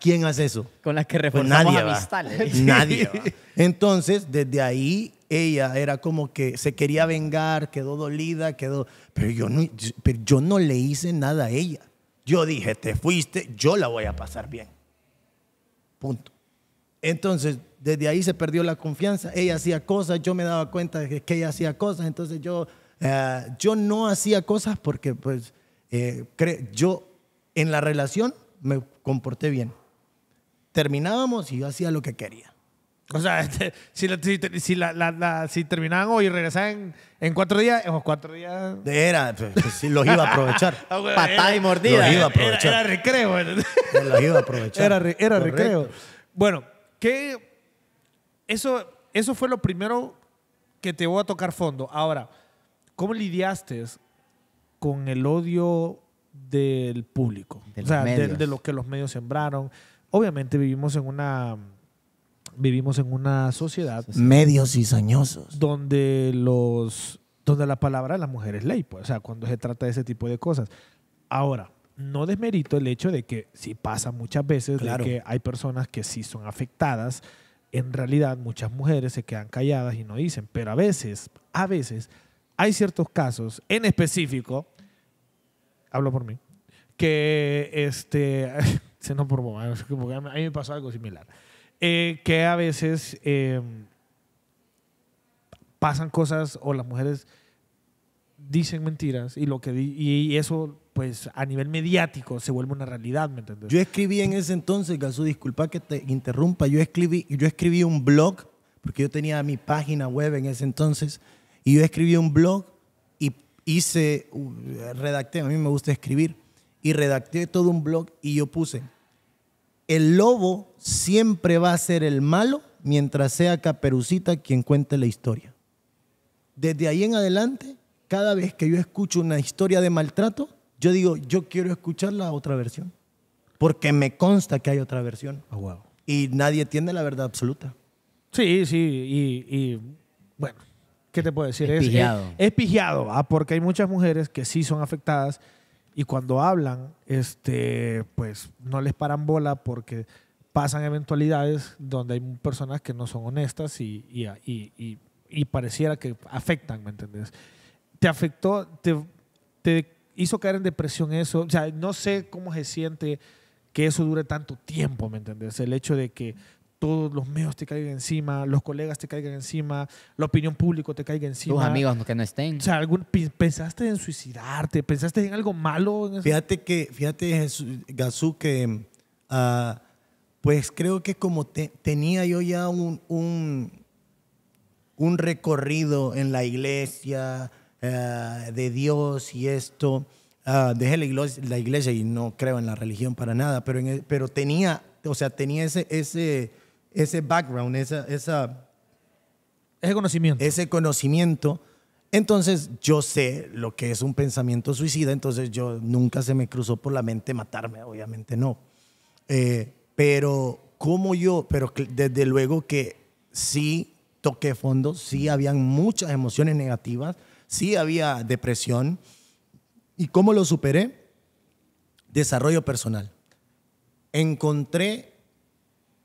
¿quién, hace eso? Con las que pues reforzamos nadie Nadie. Entonces, desde ahí, ella era como que se quería vengar, quedó dolida, quedó... Pero yo pero yo no le hice nada a ella. Yo dije, te fuiste, yo la voy a pasar bien. Punto. Entonces, desde ahí se perdió la confianza. Ella hacía cosas, yo me daba cuenta de que ella hacía cosas. Entonces yo, eh, yo no hacía cosas porque pues eh, yo en la relación me comporté bien. Terminábamos y yo hacía lo que quería. O sea, si, si, terminaban hoy y regresaban en cuatro días, en cuatro días. Era, pues, pues, sí, los iba a aprovechar. y mordida. Los iba a aprovechar. Era, recreo. los iba a aprovechar. Era, recreo. Bueno, ¿qué, eso, eso fue lo primero que te voy a tocar fondo. Ahora, ¿cómo lidiaste con el odio del público? o sea, de, de lo que los medios sembraron. Obviamente vivimos en una vivimos en una sociedad medios y donde los donde la palabra de la mujer es ley, pues, o sea, cuando se trata de ese tipo de cosas. Ahora, no desmerito el hecho de que sí pasa muchas veces de que hay personas que sí son afectadas, en realidad muchas mujeres se quedan calladas y no dicen, pero a veces, a veces hay ciertos casos en específico hablo por mí que este se nos por a mí me pasó algo similar eh, que a veces eh, pasan cosas o las mujeres dicen mentiras y lo que y eso pues a nivel mediático se vuelve una realidad, ¿me Yo escribí en ese entonces, Gasú, disculpa que te interrumpa, yo escribí, yo escribí un blog, porque yo tenía mi página web en ese entonces, y yo escribí un blog y hice, redacté, a mí me gusta escribir, y redacté todo un blog y yo puse, el lobo siempre va a ser el malo mientras sea Caperucita quien cuente la historia. Desde ahí en adelante, cada vez que yo escucho una historia de maltrato, yo digo, yo quiero escuchar la otra versión, porque me consta que hay otra versión. Oh, y nadie tiene la verdad absoluta. Sí, sí, y, bueno, ¿qué te puedo decir? Es, es, es, porque hay muchas mujeres que sí son afectadas y cuando hablan, este, pues no les paran bola porque pasan eventualidades donde hay personas que no son honestas y, y, pareciera que afectan, ¿me entendés? ¿Te afectó, te, te hizo caer en depresión eso? O sea, no sé cómo se siente que eso dure tanto tiempo, ¿me entendés? El hecho de que todos los medios te caigan encima, los colegas te caigan encima, la opinión pública te caiga encima. Tus amigos que no estén. O sea, pensaste en suicidarte, pensaste en algo malo. Fíjate que, fíjate, Gazú, que ah, pues creo que como tenía yo ya un, un, recorrido en la iglesia eh, de Dios y esto, ah, dejé la iglesia, y no creo en la religión para nada, pero, pero tenía, o sea, tenía ese ese background, esa, esa, ese conocimiento. Ese conocimiento. Entonces yo sé lo que es un pensamiento suicida, entonces yo nunca se me cruzó por la mente matarme, obviamente no. Eh, pero como yo, pero desde luego que sí toqué fondo, sí habían muchas emociones negativas, sí había depresión. ¿Y cómo lo superé? Desarrollo personal. Encontré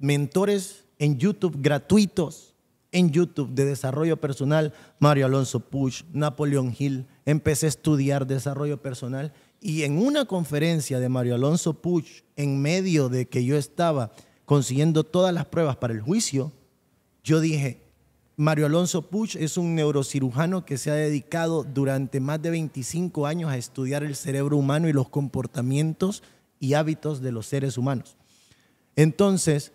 mentores en YouTube gratuitos, en YouTube de desarrollo personal, Mario Alonso Push, Napoleon Hill. Empecé a estudiar desarrollo personal y en una conferencia de Mario Alonso Puch, en medio de que yo estaba consiguiendo todas las pruebas para el juicio, yo dije, Mario Alonso Puch es un neurocirujano que se ha dedicado durante más de 25 años a estudiar el cerebro humano y los comportamientos y hábitos de los seres humanos. Entonces,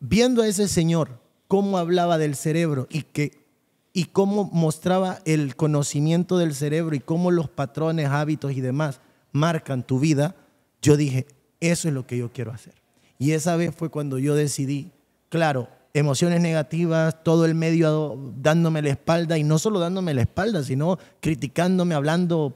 viendo a ese señor cómo hablaba del cerebro y que y cómo mostraba el conocimiento del cerebro y cómo los patrones, hábitos y demás marcan tu vida, yo dije, eso es lo que yo quiero hacer. Y esa vez fue cuando yo decidí, claro, emociones negativas, todo el medio dándome la espalda y no solo dándome la espalda, sino criticándome, hablando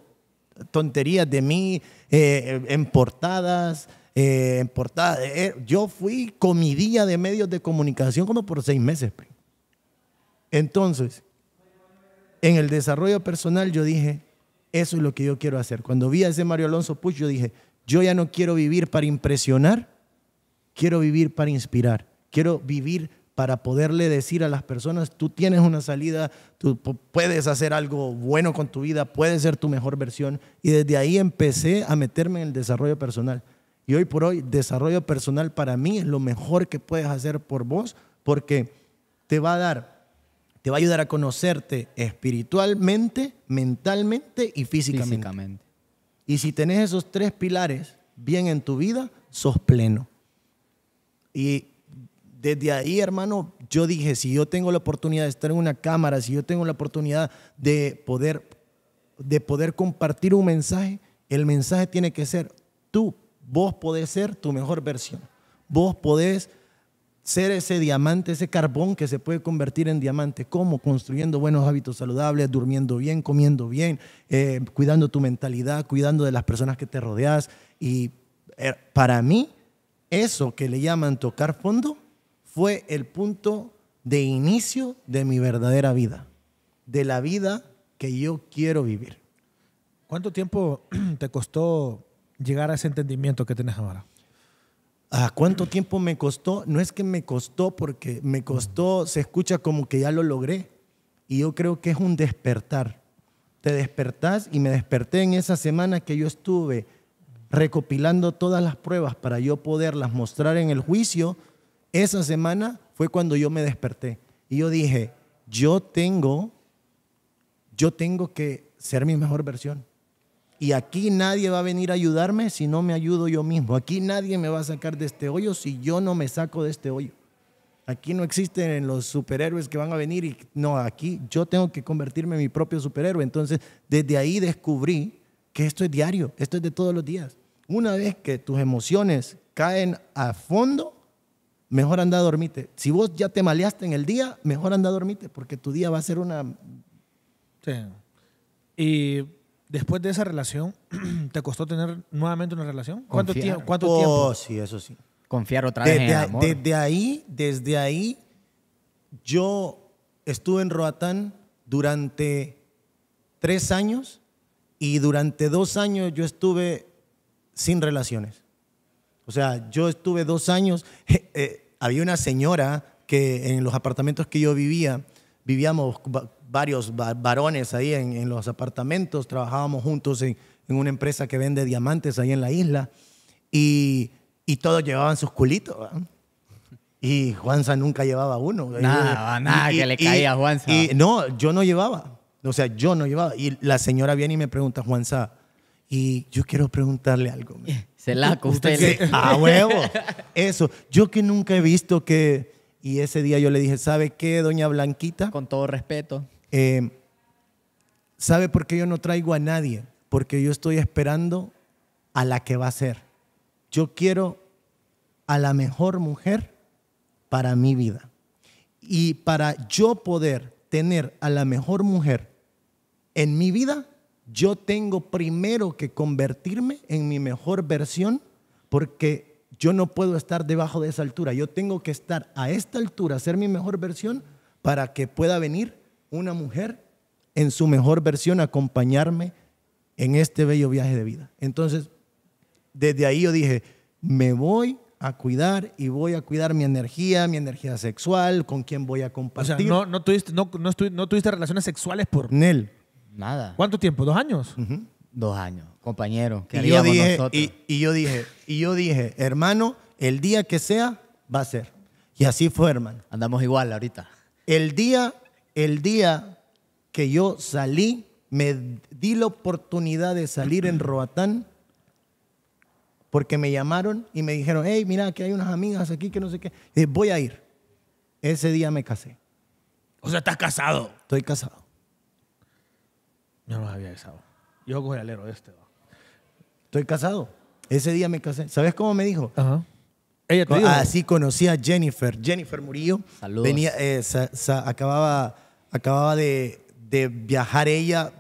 tonterías de mí, eh, en portadas, eh, en portada. Eh, eh, yo fui comidilla de medios de comunicación como por seis meses. Entonces, en el desarrollo personal yo dije, eso es lo que yo quiero hacer. Cuando vi a ese Mario Alonso Puch, yo dije, yo ya no quiero vivir para impresionar, quiero vivir para inspirar, quiero vivir para poderle decir a las personas, tú tienes una salida, tú puedes hacer algo bueno con tu vida, puedes ser tu mejor versión. Y desde ahí empecé a meterme en el desarrollo personal. Y hoy por hoy, desarrollo personal para mí es lo mejor que puedes hacer por vos porque te va a dar, te va a ayudar a conocerte espiritualmente, mentalmente y físicamente. Y si tenés esos tres pilares bien en tu vida, sos pleno. Y desde ahí, hermano, yo dije, si yo tengo la oportunidad de estar en una cámara, si yo tengo la oportunidad de poder, de poder compartir un mensaje, el mensaje tiene que ser, tú Vos podés ser tu mejor versión. Vos podés ser ese diamante, ese carbón que se puede convertir en diamante. ¿Cómo? Construyendo buenos hábitos saludables, durmiendo bien, comiendo bien, eh, cuidando tu mentalidad, cuidando de las personas que te rodeas. Y eh, para mí, eso que le llaman tocar fondo fue el punto de inicio de mi verdadera vida, de la vida que yo quiero vivir. ¿Cuánto tiempo te costó llegar a ese entendimiento que tienes ahora? ¿A cuánto tiempo me costó? No es que me costó porque me costó, se escucha como que ya lo logré. Y yo creo que es un despertar. Te despertás y me desperté en esa semana que yo estuve recopilando todas las pruebas para yo poderlas mostrar en el juicio. Esa semana fue cuando yo me desperté. Y yo dije, yo tengo, yo tengo que ser mi mejor versión. Y aquí nadie va a venir a ayudarme si no me ayudo yo mismo. Aquí nadie me va a sacar de este hoyo si yo no me saco de este hoyo. Aquí no existen los superhéroes que van a venir y no, aquí yo tengo que convertirme en mi propio superhéroe. Entonces, desde ahí descubrí que esto es diario, esto es de todos los días. Una vez que tus emociones caen a fondo, mejor anda a dormirte. Si vos ya te maleaste en el día, mejor anda a dormirte porque tu día va a ser una... Sí. Y después de esa relación, ¿te costó tener nuevamente una relación? ¿Cuánto, tiempo? cuánto oh, sí, eso sí. Confiar otra vez desde, en el amor. Desde ahí, desde ahí, yo estuve en Roatán durante tres años y durante dos años yo estuve sin relaciones. O sea, yo estuve dos años, eh, eh, había una señora que en los apartamentos que yo vivía, vivíamos varios varones ahí en, los apartamentos, trabajábamos juntos en, una empresa que vende diamantes ahí en la isla y, todos llevaban sus culitos. Y Juanza nunca llevaba uno. Nada, nada, que le caía a Juanza. no, yo no llevaba. O sea, yo no llevaba. Y la señora viene y me pregunta, Juanza, y yo quiero preguntarle algo. Se la usted. A huevo. Eso. Yo que nunca he visto que. Y ese día yo le dije, ¿sabe qué, doña Blanquita? Con todo respeto. Eh, ¿Sabe por qué yo no traigo a nadie? Porque yo estoy esperando a la que va a ser. Yo quiero a la mejor mujer para mi vida. Y para yo poder tener a la mejor mujer en mi vida, yo tengo primero que convertirme en mi mejor versión porque yo no puedo estar debajo de esa altura. Yo tengo que estar a esta altura, ser mi mejor versión para que pueda venir una mujer en su mejor versión acompañarme en este bello viaje de vida. Entonces, desde ahí yo dije, me voy a cuidar y voy a cuidar mi energía, mi energía sexual, con quién voy a compartir. O sea, no, no, tuviste, no, tuviste relaciones sexuales por... Nel. Nada. ¿Cuánto tiempo? ¿Dos años? Dos años, compañero. y, yo dije, yo dije, y yo dije, hermano, el día que sea, va a ser. Y así fue, hermano. Andamos igual ahorita. El día el día que yo salí, me di la oportunidad de salir en Roatán porque me llamaron y me dijeron, hey, mira, que hay unas amigas aquí que no sé qué. voy a ir. Ese día me casé. O sea, estás casado. Estoy casado. Yo no había casado. Yo cojo el alero de este. Estoy casado. Ese día me casé. ¿Sabes cómo me dijo? Ajá. Ella te Así conocí a Jennifer. Jennifer Murillo. Saludos. Venía, eh, acababa Acababa de, viajar ella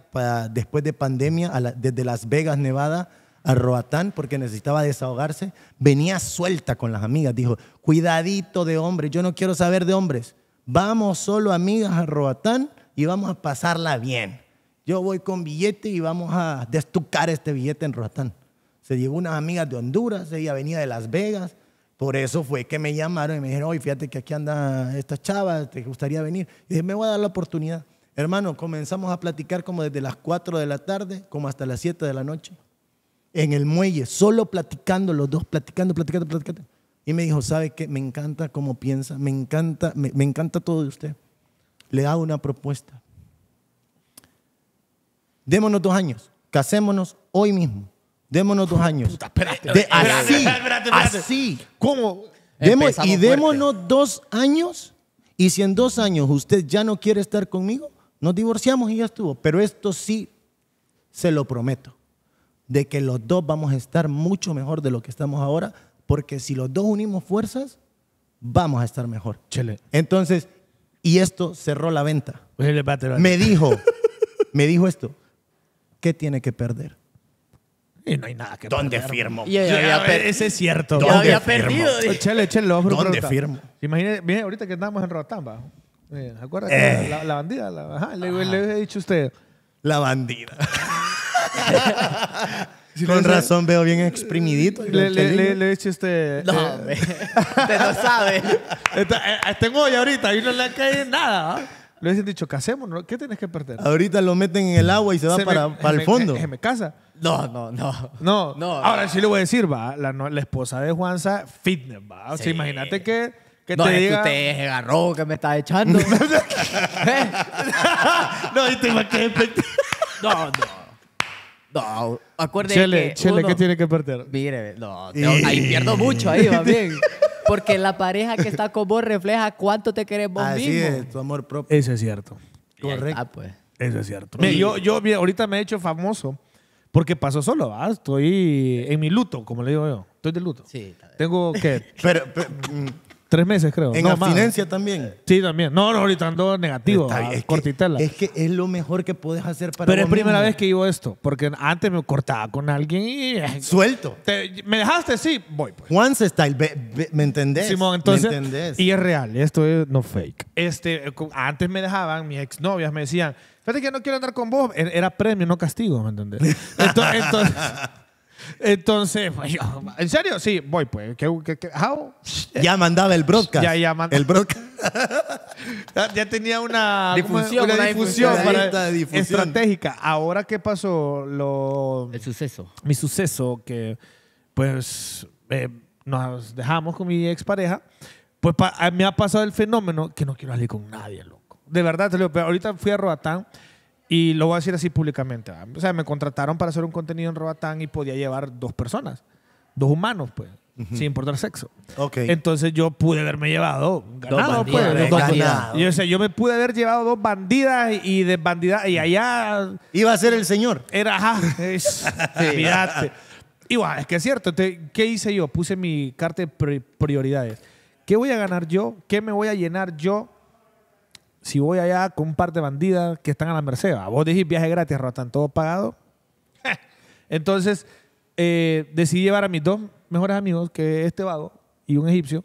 después de pandemia desde Las Vegas, Nevada, a Roatán porque necesitaba desahogarse. Venía suelta con las amigas. Dijo, cuidadito de hombres, yo no quiero saber de hombres. Vamos solo amigas a Roatán y vamos a pasarla bien. Yo voy con billete y vamos a destucar este billete en Roatán. Se llevó unas amigas de Honduras, ella venía de Las Vegas, por eso fue que me llamaron y me dijeron, oye, fíjate que aquí anda esta chava, ¿te gustaría venir? Y dije, me voy a dar la oportunidad. Hermano, comenzamos a platicar como desde las 4 de la tarde, como hasta las 7 de la noche, en el muelle, solo platicando los dos, platicando, platicando, platicando. Y me dijo, ¿sabe qué? Me encanta cómo piensa, me encanta, me, me encanta todo de usted. Le hago una propuesta. Démonos dos años, casémonos hoy mismo. Démonos dos años. así, así. ¿Cómo? y démonos dos años. Y si en dos años usted ya no quiere estar conmigo, nos divorciamos y ya estuvo. Pero esto sí se lo prometo, de que los dos vamos a estar mucho mejor de lo que estamos ahora, porque si los dos unimos fuerzas, vamos a estar mejor. Entonces, y esto cerró la venta. Me dijo, me dijo esto, ¿qué tiene que perder? Y no hay nada que ¿Dónde firmo? Eh, ese es cierto. ¿Dónde firmo? perdido. echale. Chele, ¿Dónde firmo? Imagínese, mire, ahorita que estábamos en Rotamba. ¿Se acuerda? Eh. La, bandida. ajá, le, ah. he dicho a usted. La bandida. Con razón veo bien exprimidito. Le, le, he dicho a usted. No, eh, Usted sabe. Está, hoy ahorita y no le cae nada. ¿ah? Le hubiesen dicho, casémonos. ¿Qué tienes que perder? Ahorita lo meten en el agua y se va para, el fondo. Se me casa. No, no, no. No, no. Ahora sí le voy a decir, va, la, esposa de Juanza, fitness, va. O sea, imagínate que, que no, te es que usted es el que me está echando. no, y te No, no. No, acuérdense Chele, que Chele, uno... ¿qué tiene que perder? Mire, no, ahí pierdo mucho ahí, va bien. Porque la pareja que está con vos refleja cuánto te querés vos Así es, tu amor propio. Eso es cierto. Correcto. Ah, pues. Eso es cierto. Me, yo, yo, ahorita me he hecho famoso porque pasó solo, ¿va? Estoy en mi luto, como le digo yo. Estoy de luto. Sí. Tengo que. pero, mm, tres meses, creo. ¿En abstinencia también? Sí, también. No, no, ahorita ando negativo. es cortitela. Que, es que es lo mejor que puedes hacer para. Pero es primera vez que digo esto. Porque antes me cortaba con alguien y. Eh, Suelto. ¿Me dejaste? Sí, voy. Pues. Once style. ¿Me entendés? Simón, entonces. ¿Me Y es real. Esto es no fake. Este, eh, antes me dejaban, mis exnovias me decían Fíjate que no quiero andar con vos. E-, era premio, no castigo, ¿me entendés? Entonces, pues, ¿en serio? Sí, voy pues. Ya mandaba el broadcast. Ya, ya mandaba. El broadcast. ya tenía una difusión, estratégica. Ahora, ¿qué pasó? Lo, el suceso. Mi suceso, que pues eh, nos dejamos con mi expareja. Pues me ha pasado el fenómeno que no quiero salir con nadie, loco de verdad, ahorita fui a Roatán y lo voy a decir así públicamente. O sea, me contrataron para hacer un contenido en Roatán y podía llevar dos personas, dos humanos, pues. Sin importar sexo. Okay. Entonces yo pude haberme llevado ganado, pues, dos bandidas, pues, Yo, yo me pude haber llevado dos bandidas y de desbandidas. Y allá. Iba a ser el señor. Era, ajá. Es, Y es que es cierto. ¿Qué hice yo? Puse mi carta de prioridades. ¿Qué voy a ganar yo? ¿Qué me voy a llenar yo? si voy allá con un par de bandidas que están a la merced, a vos decís viaje gratis, están todo pagado. Entonces, eh, decidí llevar a mis dos mejores amigos, que este vago y un egipcio.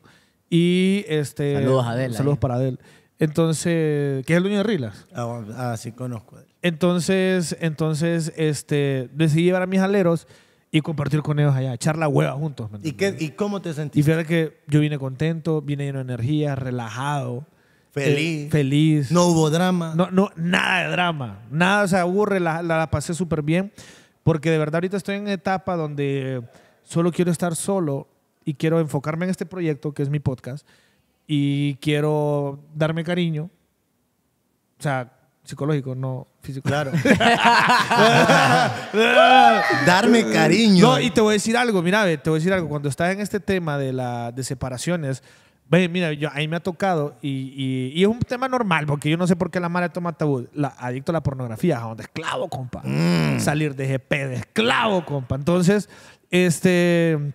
Y este. Saludos a Adel. Saludos eh. para Adel. Entonces, que es el dueño de Rilas. Ah, ah sí, conozco. Entonces, entonces, este, decidí llevar a mis aleros y compartir con ellos allá, echar la hueva juntos. ¿Y, qué, ¿Y cómo te sentiste? Y fíjate que yo vine contento, vine lleno de energía, relajado. Eh, feliz. feliz. No hubo drama. No, no, nada de drama. Nada o se aburre. La, la, pasé súper bien. Porque de verdad ahorita estoy en una etapa donde solo quiero estar solo y quiero enfocarme en este proyecto que es mi podcast y quiero darme cariño. O sea, psicológico, no físico. Claro. darme cariño. No, y te voy a decir algo, mira, te voy a decir algo. Cuando estás en este tema de, la, de separaciones, mira, yo, ahí me ha tocado y, y, es un tema normal, porque yo no sé por qué la madre toma tabú. adicto a la pornografía, a donde esclavo, compa. Mm. Salir de GP de esclavo, compa. Entonces, este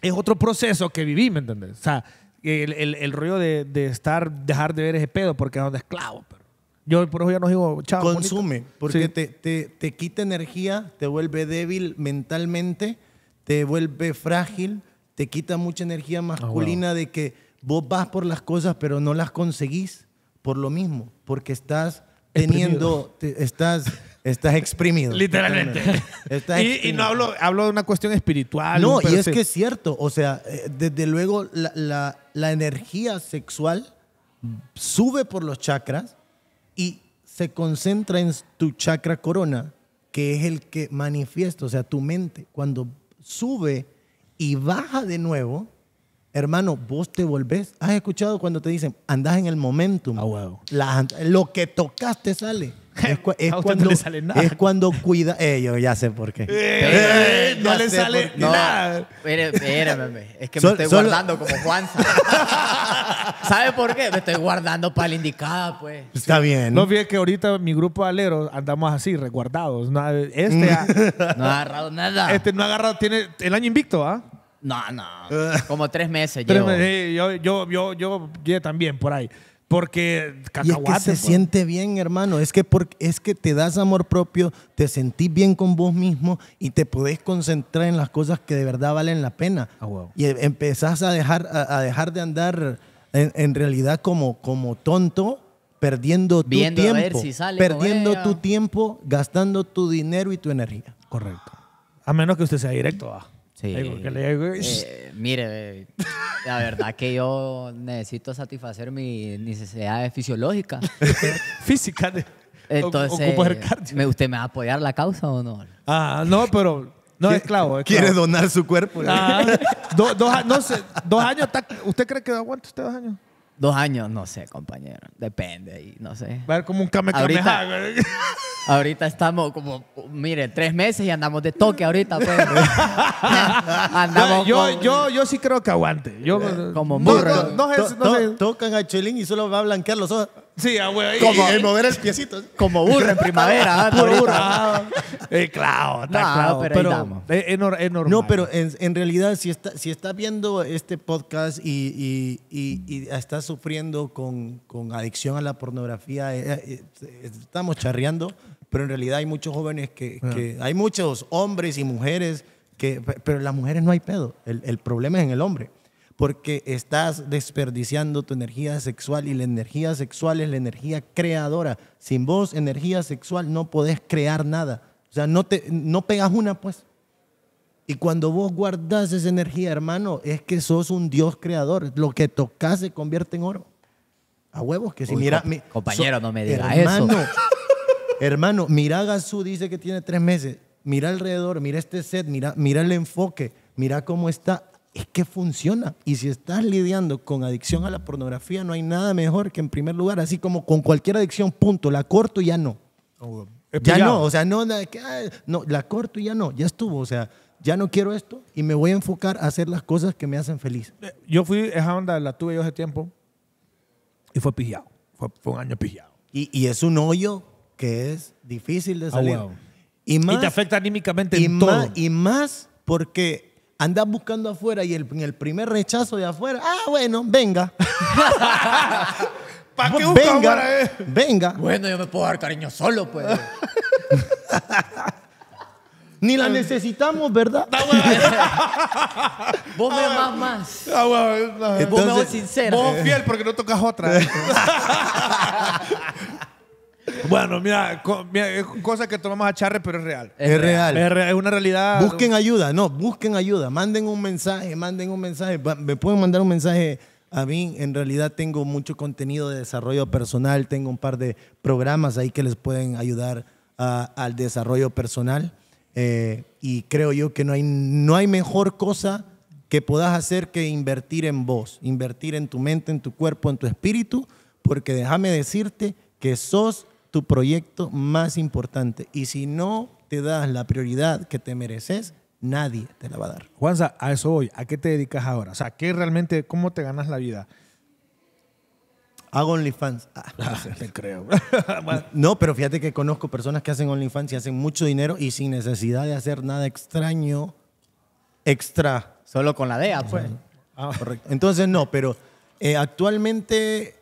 es otro proceso que viví, ¿me entiendes? O sea, el, el, rollo de, estar, dejar de ver ese pedo porque es donde esclavo. Pero yo por eso ya no digo, chavo Consume, porque te, quita energía, te vuelve débil mentalmente, te vuelve frágil, te quita mucha energía ah, masculina de que vos vas por las cosas pero no las conseguís por lo mismo, porque estás teniendo, estás, estás exprimido. Literalmente. y, no hablo, hablo de una cuestión espiritual. No, y es que es cierto, o sea, eh, desde luego la, la, la energía sexual sube por los chakras y se concentra en tu chakra corona, que es el que manifiesta, o sea, tu mente, cuando sube y baja de nuevo, Hermano, vos te volvés. ¿Has escuchado cuando te dicen, andás en el momentum? Ah, lo que tocaste sale. Es, cuando, sale nada. es, cuando, cuida. Eh, yo ya sé por qué. Eh, eh, no le sale nada. es que me estoy guardando como Juanza. ¿Sabe por qué? Me estoy guardando para la indicada, pues. Está bien. No fíjate que ahorita mi grupo de aleros andamos así, resguardados. Este no ha agarrado nada. Este no ha agarrado, tiene el año invicto, ¿ah? No, no. Como tres meses yo, yo, también por ahí. Porque Y es que se pues. siente bien, hermano. Es que, es que te das amor propio, te sentís bien con vos mismo y te podés concentrar en las cosas que de verdad valen la pena. Ah, y em, empezás a dejar, a, dejar de andar en, realidad como, como tonto, perdiendo tu tiempo. perdiendo tu tiempo, gastando tu dinero y tu energía. Correcto. A menos que usted sea directo, eh, mire, la verdad que yo necesito satisfacer mis necesidades fisiológicas. Físicas. Entonces, ¿usted me va a apoyar la causa o no? Ah, no, pero no es clavo. Quiere donar su cuerpo. Ah, dos años, ¿usted cree que aguanta usted dos años? Dos años, no sé, compañero. Depende, y no sé. Va a ver como un came ahorita, estamos como, mire, tres meses y andamos de toque ahorita. Pues. andamos yo, yo, yo sí creo que aguante. Yo, como burro. No, tocan a Chelín y solo va a blanquear los ojos. Sí, a ah, Como Como burro en primavera. Eh, claro, está Pero, Es, normal. No, pero en, realidad, si estás si está viendo este podcast y, y, estás sufriendo con, con, adicción a la pornografía, eh, eh, estamos charreando, pero en realidad hay muchos jóvenes que, ah. hay muchos hombres y mujeres que, pero en las mujeres no hay pedo. El, el problema es en el hombre porque estás desperdiciando tu energía sexual y la energía sexual es la energía creadora. Sin vos, energía sexual, no podés crear nada. O sea, no, te, no pegas una, pues. Y cuando vos guardás esa energía, hermano, es que sos un Dios creador. Lo que tocas se convierte en oro. A huevos, que si mira... compañero, no me digas eso. hermano, mira Gazú, dice que tiene tres meses. Mira alrededor, mira este set, mira, mira el enfoque, mira cómo está es que funciona. Y si estás lidiando con adicción a la pornografía, no hay nada mejor que en primer lugar, así como con cualquier adicción, punto, la corto y ya no. Oh, ya no, o sea, no, no, la corto y ya no, ya estuvo, o sea, ya no quiero esto y me voy a enfocar a hacer las cosas que me hacen feliz. Eh, yo fui, esa onda la tuve yo hace tiempo y fue pillado, fue, un año pillado. Y, y, es un hoyo que es difícil de salir. y, más, te afecta anímicamente y en más, todo. Y más porque Andas buscando afuera y el, en el primer rechazo de afuera, ah, bueno, venga. ¿Para qué buscamos? venga, venga. Bueno, yo me puedo dar cariño solo, pues. Ni la necesitamos, ¿verdad? vos me amás más. vos me vos sincera. Vos fiel porque no tocas otra. Bueno, mira, cosa que tomamos a charre, pero es real. Es, real. Es, una realidad. Busquen ayuda, no, busquen ayuda. Manden un mensaje, manden un mensaje. Me pueden mandar un mensaje a mí. En realidad tengo mucho contenido de desarrollo personal. Tengo un par de programas ahí que les pueden ayudar al desarrollo personal. Eh, y creo yo que no hay, no hay mejor cosa que puedas hacer que invertir en vos, invertir en tu mente, en tu cuerpo, en tu espíritu, porque déjame decirte que sos tu proyecto más importante. Y si no te das la prioridad que te mereces, nadie te la va a dar. Juanza, a eso voy. ¿A qué te dedicas ahora? O sea, ¿qué realmente, cómo te ganas la vida? Hago OnlyFans. Ah. Ah, te creo. no, pero fíjate que conozco personas que hacen OnlyFans y hacen mucho dinero y sin necesidad de hacer nada extraño, extra. Solo con la DEA, pues. Ah. correcto. Entonces, no, pero eh, actualmente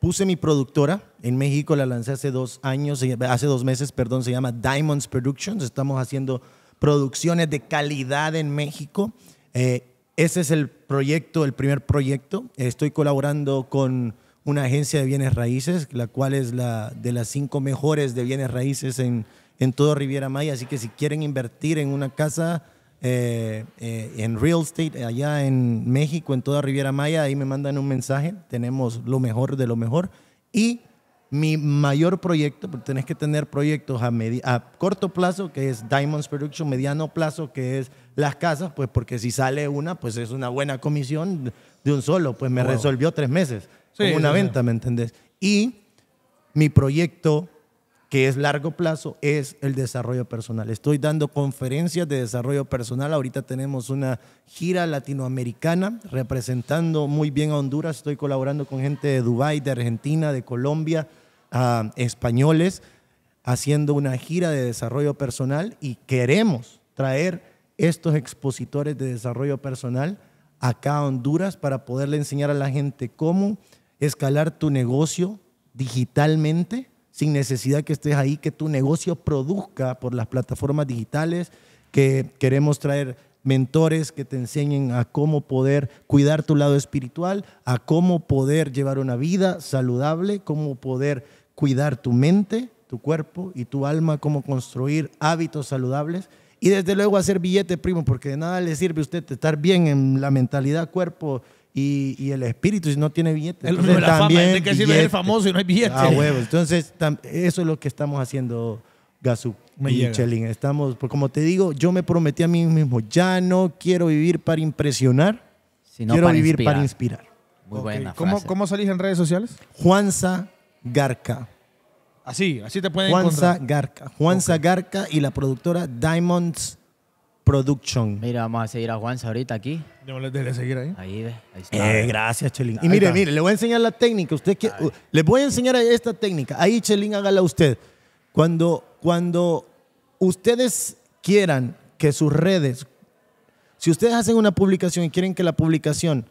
puse mi productora en México, la lancé hace dos años, hace dos meses, perdón, se llama Diamonds Productions. Estamos haciendo producciones de calidad en México. Eh, ese es el proyecto, el primer proyecto. Estoy colaborando con una agencia de bienes raíces, la cual es la de las cinco mejores de bienes raíces en, en Riviera Maya. Así que si quieren invertir en una casa eh, eh, en real estate allá en México, en toda Riviera Maya, ahí me mandan un mensaje. Tenemos lo mejor de lo mejor. Y mi mayor proyecto, porque tenés que tener proyectos a, a corto plazo, que es Diamonds Production, mediano plazo, que es las casas, pues porque si sale una, pues es una buena comisión de un solo, pues me resolvió tres meses con una venta, ¿me entendés? Y mi proyecto que es largo plazo, es el desarrollo personal. Estoy dando conferencias de desarrollo personal. Ahorita tenemos una gira latinoamericana representando muy bien a Honduras. Estoy colaborando con gente de Dubái, de Argentina, de Colombia, ah, españoles, haciendo una gira de desarrollo personal y queremos traer estos expositores de desarrollo personal acá a Honduras para poderle enseñar a la gente cómo escalar tu negocio digitalmente sin necesidad que estés ahí, que tu negocio produzca por las plataformas digitales, que queremos traer mentores que te enseñen a cómo poder cuidar tu lado espiritual, a cómo poder llevar una vida saludable, cómo poder cuidar tu mente, tu cuerpo y tu alma, cómo construir hábitos saludables y desde luego hacer billete, primo, porque de nada le sirve a usted estar bien en la mentalidad, cuerpo, y, el espíritu si no tiene billetes. El, Entonces, la también fama, sirve el famoso y no hay billetes. Ah, Entonces, eso es lo que estamos haciendo, Gazú y Chelín. Estamos, pues, como te digo, yo me prometí a mí mismo, ya no quiero vivir para impresionar, quiero vivir para inspirar. Muy buena ¿Cómo, salís en redes sociales? Juanza Garca. Así, así te pueden Juanza Garca. Juanza Garca y la productora Diamonds Production. Mira, vamos a seguir a Juanza ahorita aquí. No les seguir ahí. Ahí, ve, ahí está. Eh, gracias, Chelín. Y mire, mire, le voy a enseñar la técnica. Usted que, voy a enseñar esta técnica. Ahí, Chelín, hágala usted. Cuando, cuando ustedes quieran que sus redes, si ustedes hacen una publicación y quieren que la publicación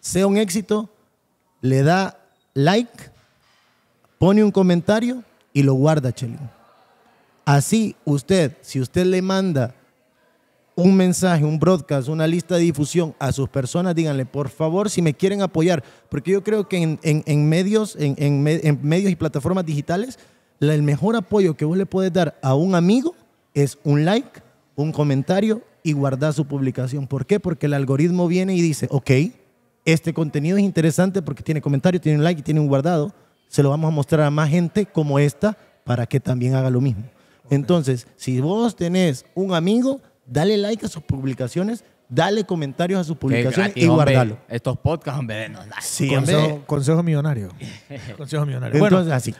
sea un éxito, le da like, pone un comentario y lo guarda, Chelín. Así usted, si usted le manda un mensaje, un broadcast, una lista de difusión a sus personas, díganle, por favor, si me quieren apoyar, porque yo creo que en, medios, en, medios y plataformas digitales, el mejor apoyo que vos le puedes dar a un amigo es un like, un comentario y guardar su publicación. ¿Por qué? Porque el algoritmo viene y dice, ok, este contenido es interesante porque tiene comentario, tiene un like y tiene un guardado, se lo vamos a mostrar a más gente como esta para que también haga lo mismo. Entonces, si vos tenés un amigo, dale like a sus publicaciones, dale comentarios a sus publicaciones y guardalo. estos podcasts, hombre, sí, consejo, millonario. consejo millonario. bueno, así.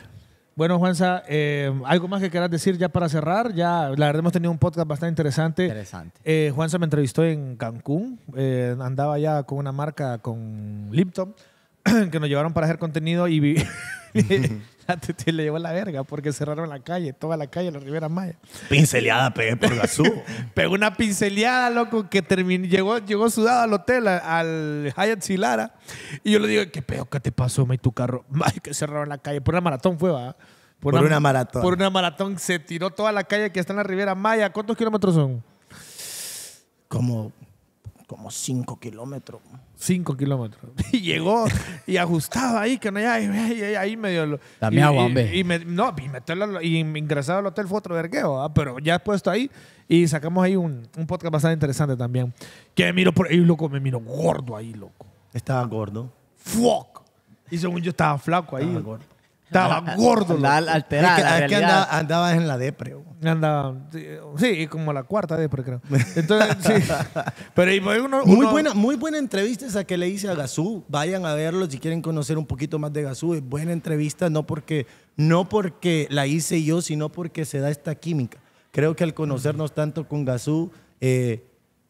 Bueno, Juanza, eh, algo más que quieras decir ya para cerrar. Ya, la verdad, hemos tenido un podcast bastante interesante. Interesante. Eh, Juanza me entrevistó en Cancún. Eh, andaba ya con una marca, con Lipton, que nos llevaron para hacer contenido y le llevó la verga porque cerraron la calle, toda la calle, la Rivera Maya. Pinceleada pegué por Gazú. Pegó una pinceleada, loco, que terminó, llegó, llegó sudado al hotel, al Hyatt Silara. Y yo le digo, ¿qué pedo que te pasó, y tu carro? que cerraron la calle. Por una maratón fue, va. Por, una, maratón. Por una maratón. Se tiró toda la calle que está en la Rivera Maya. ¿Cuántos kilómetros son? Como como cinco kilómetros. 5 kilómetros. Y llegó y ajustaba ahí, que no, ahí, ahí, ahí medio. Y, me, no, y, al hotel fue otro ¿ah? pero ya puesto ahí y sacamos ahí un, podcast bastante interesante también. Que miro por ahí, loco, me miro gordo ahí, loco. Estaba gordo. Fuck. Y según yo estaba flaco ahí. Estaba gordo. Estaba gordo. Andaba andaba, en la depre. Andaba, sí, como la cuarta depre, creo. Entonces, sí. Pero Muy, buena, muy buena entrevista esa que le hice a Gazú. Vayan a verlo si quieren conocer un poquito más de Gazú. Es buena entrevista, no porque, no porque la hice yo, sino porque se da esta química. Creo que al conocernos tanto con Gazú, eh,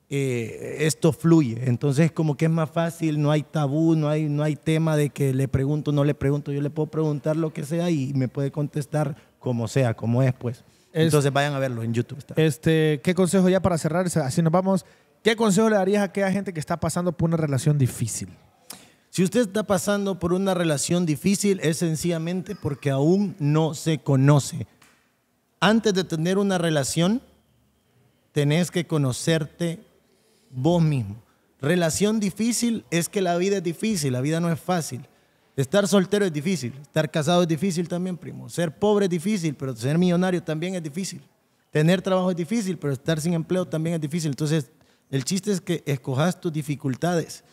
eh, esto fluye. Entonces como que es más fácil, no hay tabú, no hay, no hay tema de que le pregunto, no le pregunto, yo le puedo preguntar lo que sea y me puede contestar como sea, como es pues. Entonces vayan a verlo en YouTube. Este, ¿Qué consejo ya para cerrar? Así nos vamos. ¿Qué consejo le darías a aquella gente que está pasando por una relación difícil? Si usted está pasando por una relación difícil es sencillamente porque aún no se conoce. Antes de tener una relación, tenés que conocerte vos mismo. Relación difícil es que la vida es difícil, la vida no es fácil. Estar soltero es difícil, estar casado es difícil también, primo. Ser pobre es difícil, pero ser millonario también es difícil. Tener trabajo es difícil, pero estar sin empleo también es difícil. Entonces, el chiste es que escojas tus dificultades.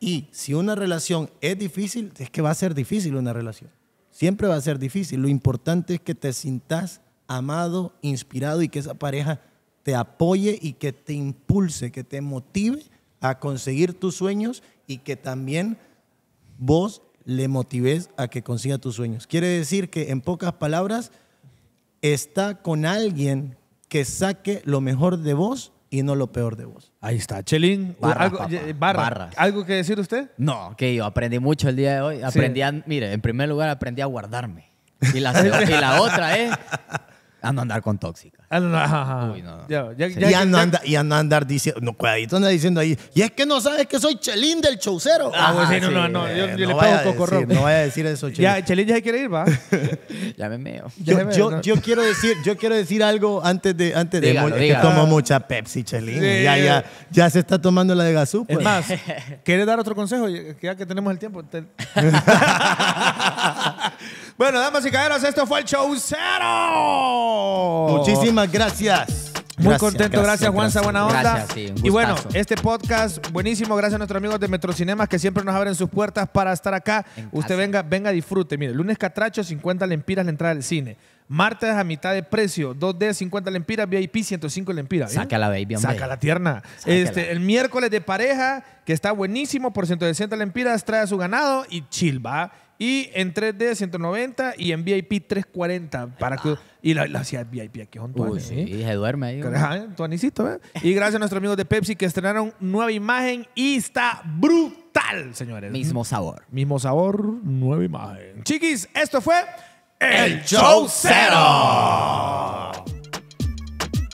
Y si una relación es difícil, es que va a ser difícil una relación. Siempre va a ser difícil. Lo importante es que te sintas amado, inspirado y que esa pareja te apoye y que te impulse, que te motive a conseguir tus sueños y que también vos le motives a que consiga tus sueños. Quiere decir que en pocas palabras está con alguien que saque lo mejor de vos y no lo peor de vos. Ahí está, Chelín. Uh, ¿Algo, barra, ¿Algo que decir usted? No, que yo aprendí mucho el día de hoy. Aprendí mire, en primer lugar aprendí a guardarme. Y la, y la otra es a no andar con tóxica. y, a no andar, y a andar diciendo, no, cuidadito anda diciendo ahí, y es que no sabes que soy Chelín del chaucero. Ah, pues no, no, no, yo- le pago vaya No voy a decir eso, Chelín. Ya, Chelín ya se quiere ir, va. Ya me meo. Yo, quiero decir, yo quiero decir algo antes de, que tomo mucha Pepsi, Chelín. Ya, ya, ya se está tomando la de Gazú. Es pues. más, ¿quieres dar otro consejo? Ya que tenemos el tiempo. Bueno, damas y caballeros, esto fue el show cero. Muchísimas gracias. Muy contento, gracias, Juanza, buena onda. y bueno, este podcast buenísimo, gracias a nuestros amigos de Metrocinemas que siempre nos abren sus puertas para estar acá. Usted venga, venga, disfrute. Mire, lunes catracho, 50 lempiras la entrada del cine. Martes a mitad de precio, 2D, 50 lempiras, VIP, 105 lempiras. Saca la baby, hombre. Saca la tierna. Este, el miércoles de pareja, que está buenísimo, por 160 lempiras, trae a su ganado y chill, va. Y en 3D 190 y en VIP 340. Para que, y la, hacía VIP aquí Juan. Uy, sí, y se duerme ahí. ¿eh? Y gracias a nuestros amigos de Pepsi que estrenaron nueva imagen y está brutal, señores. Mismo sabor. Mismo sabor, nueva imagen. Chiquis, esto fue El Show Cero.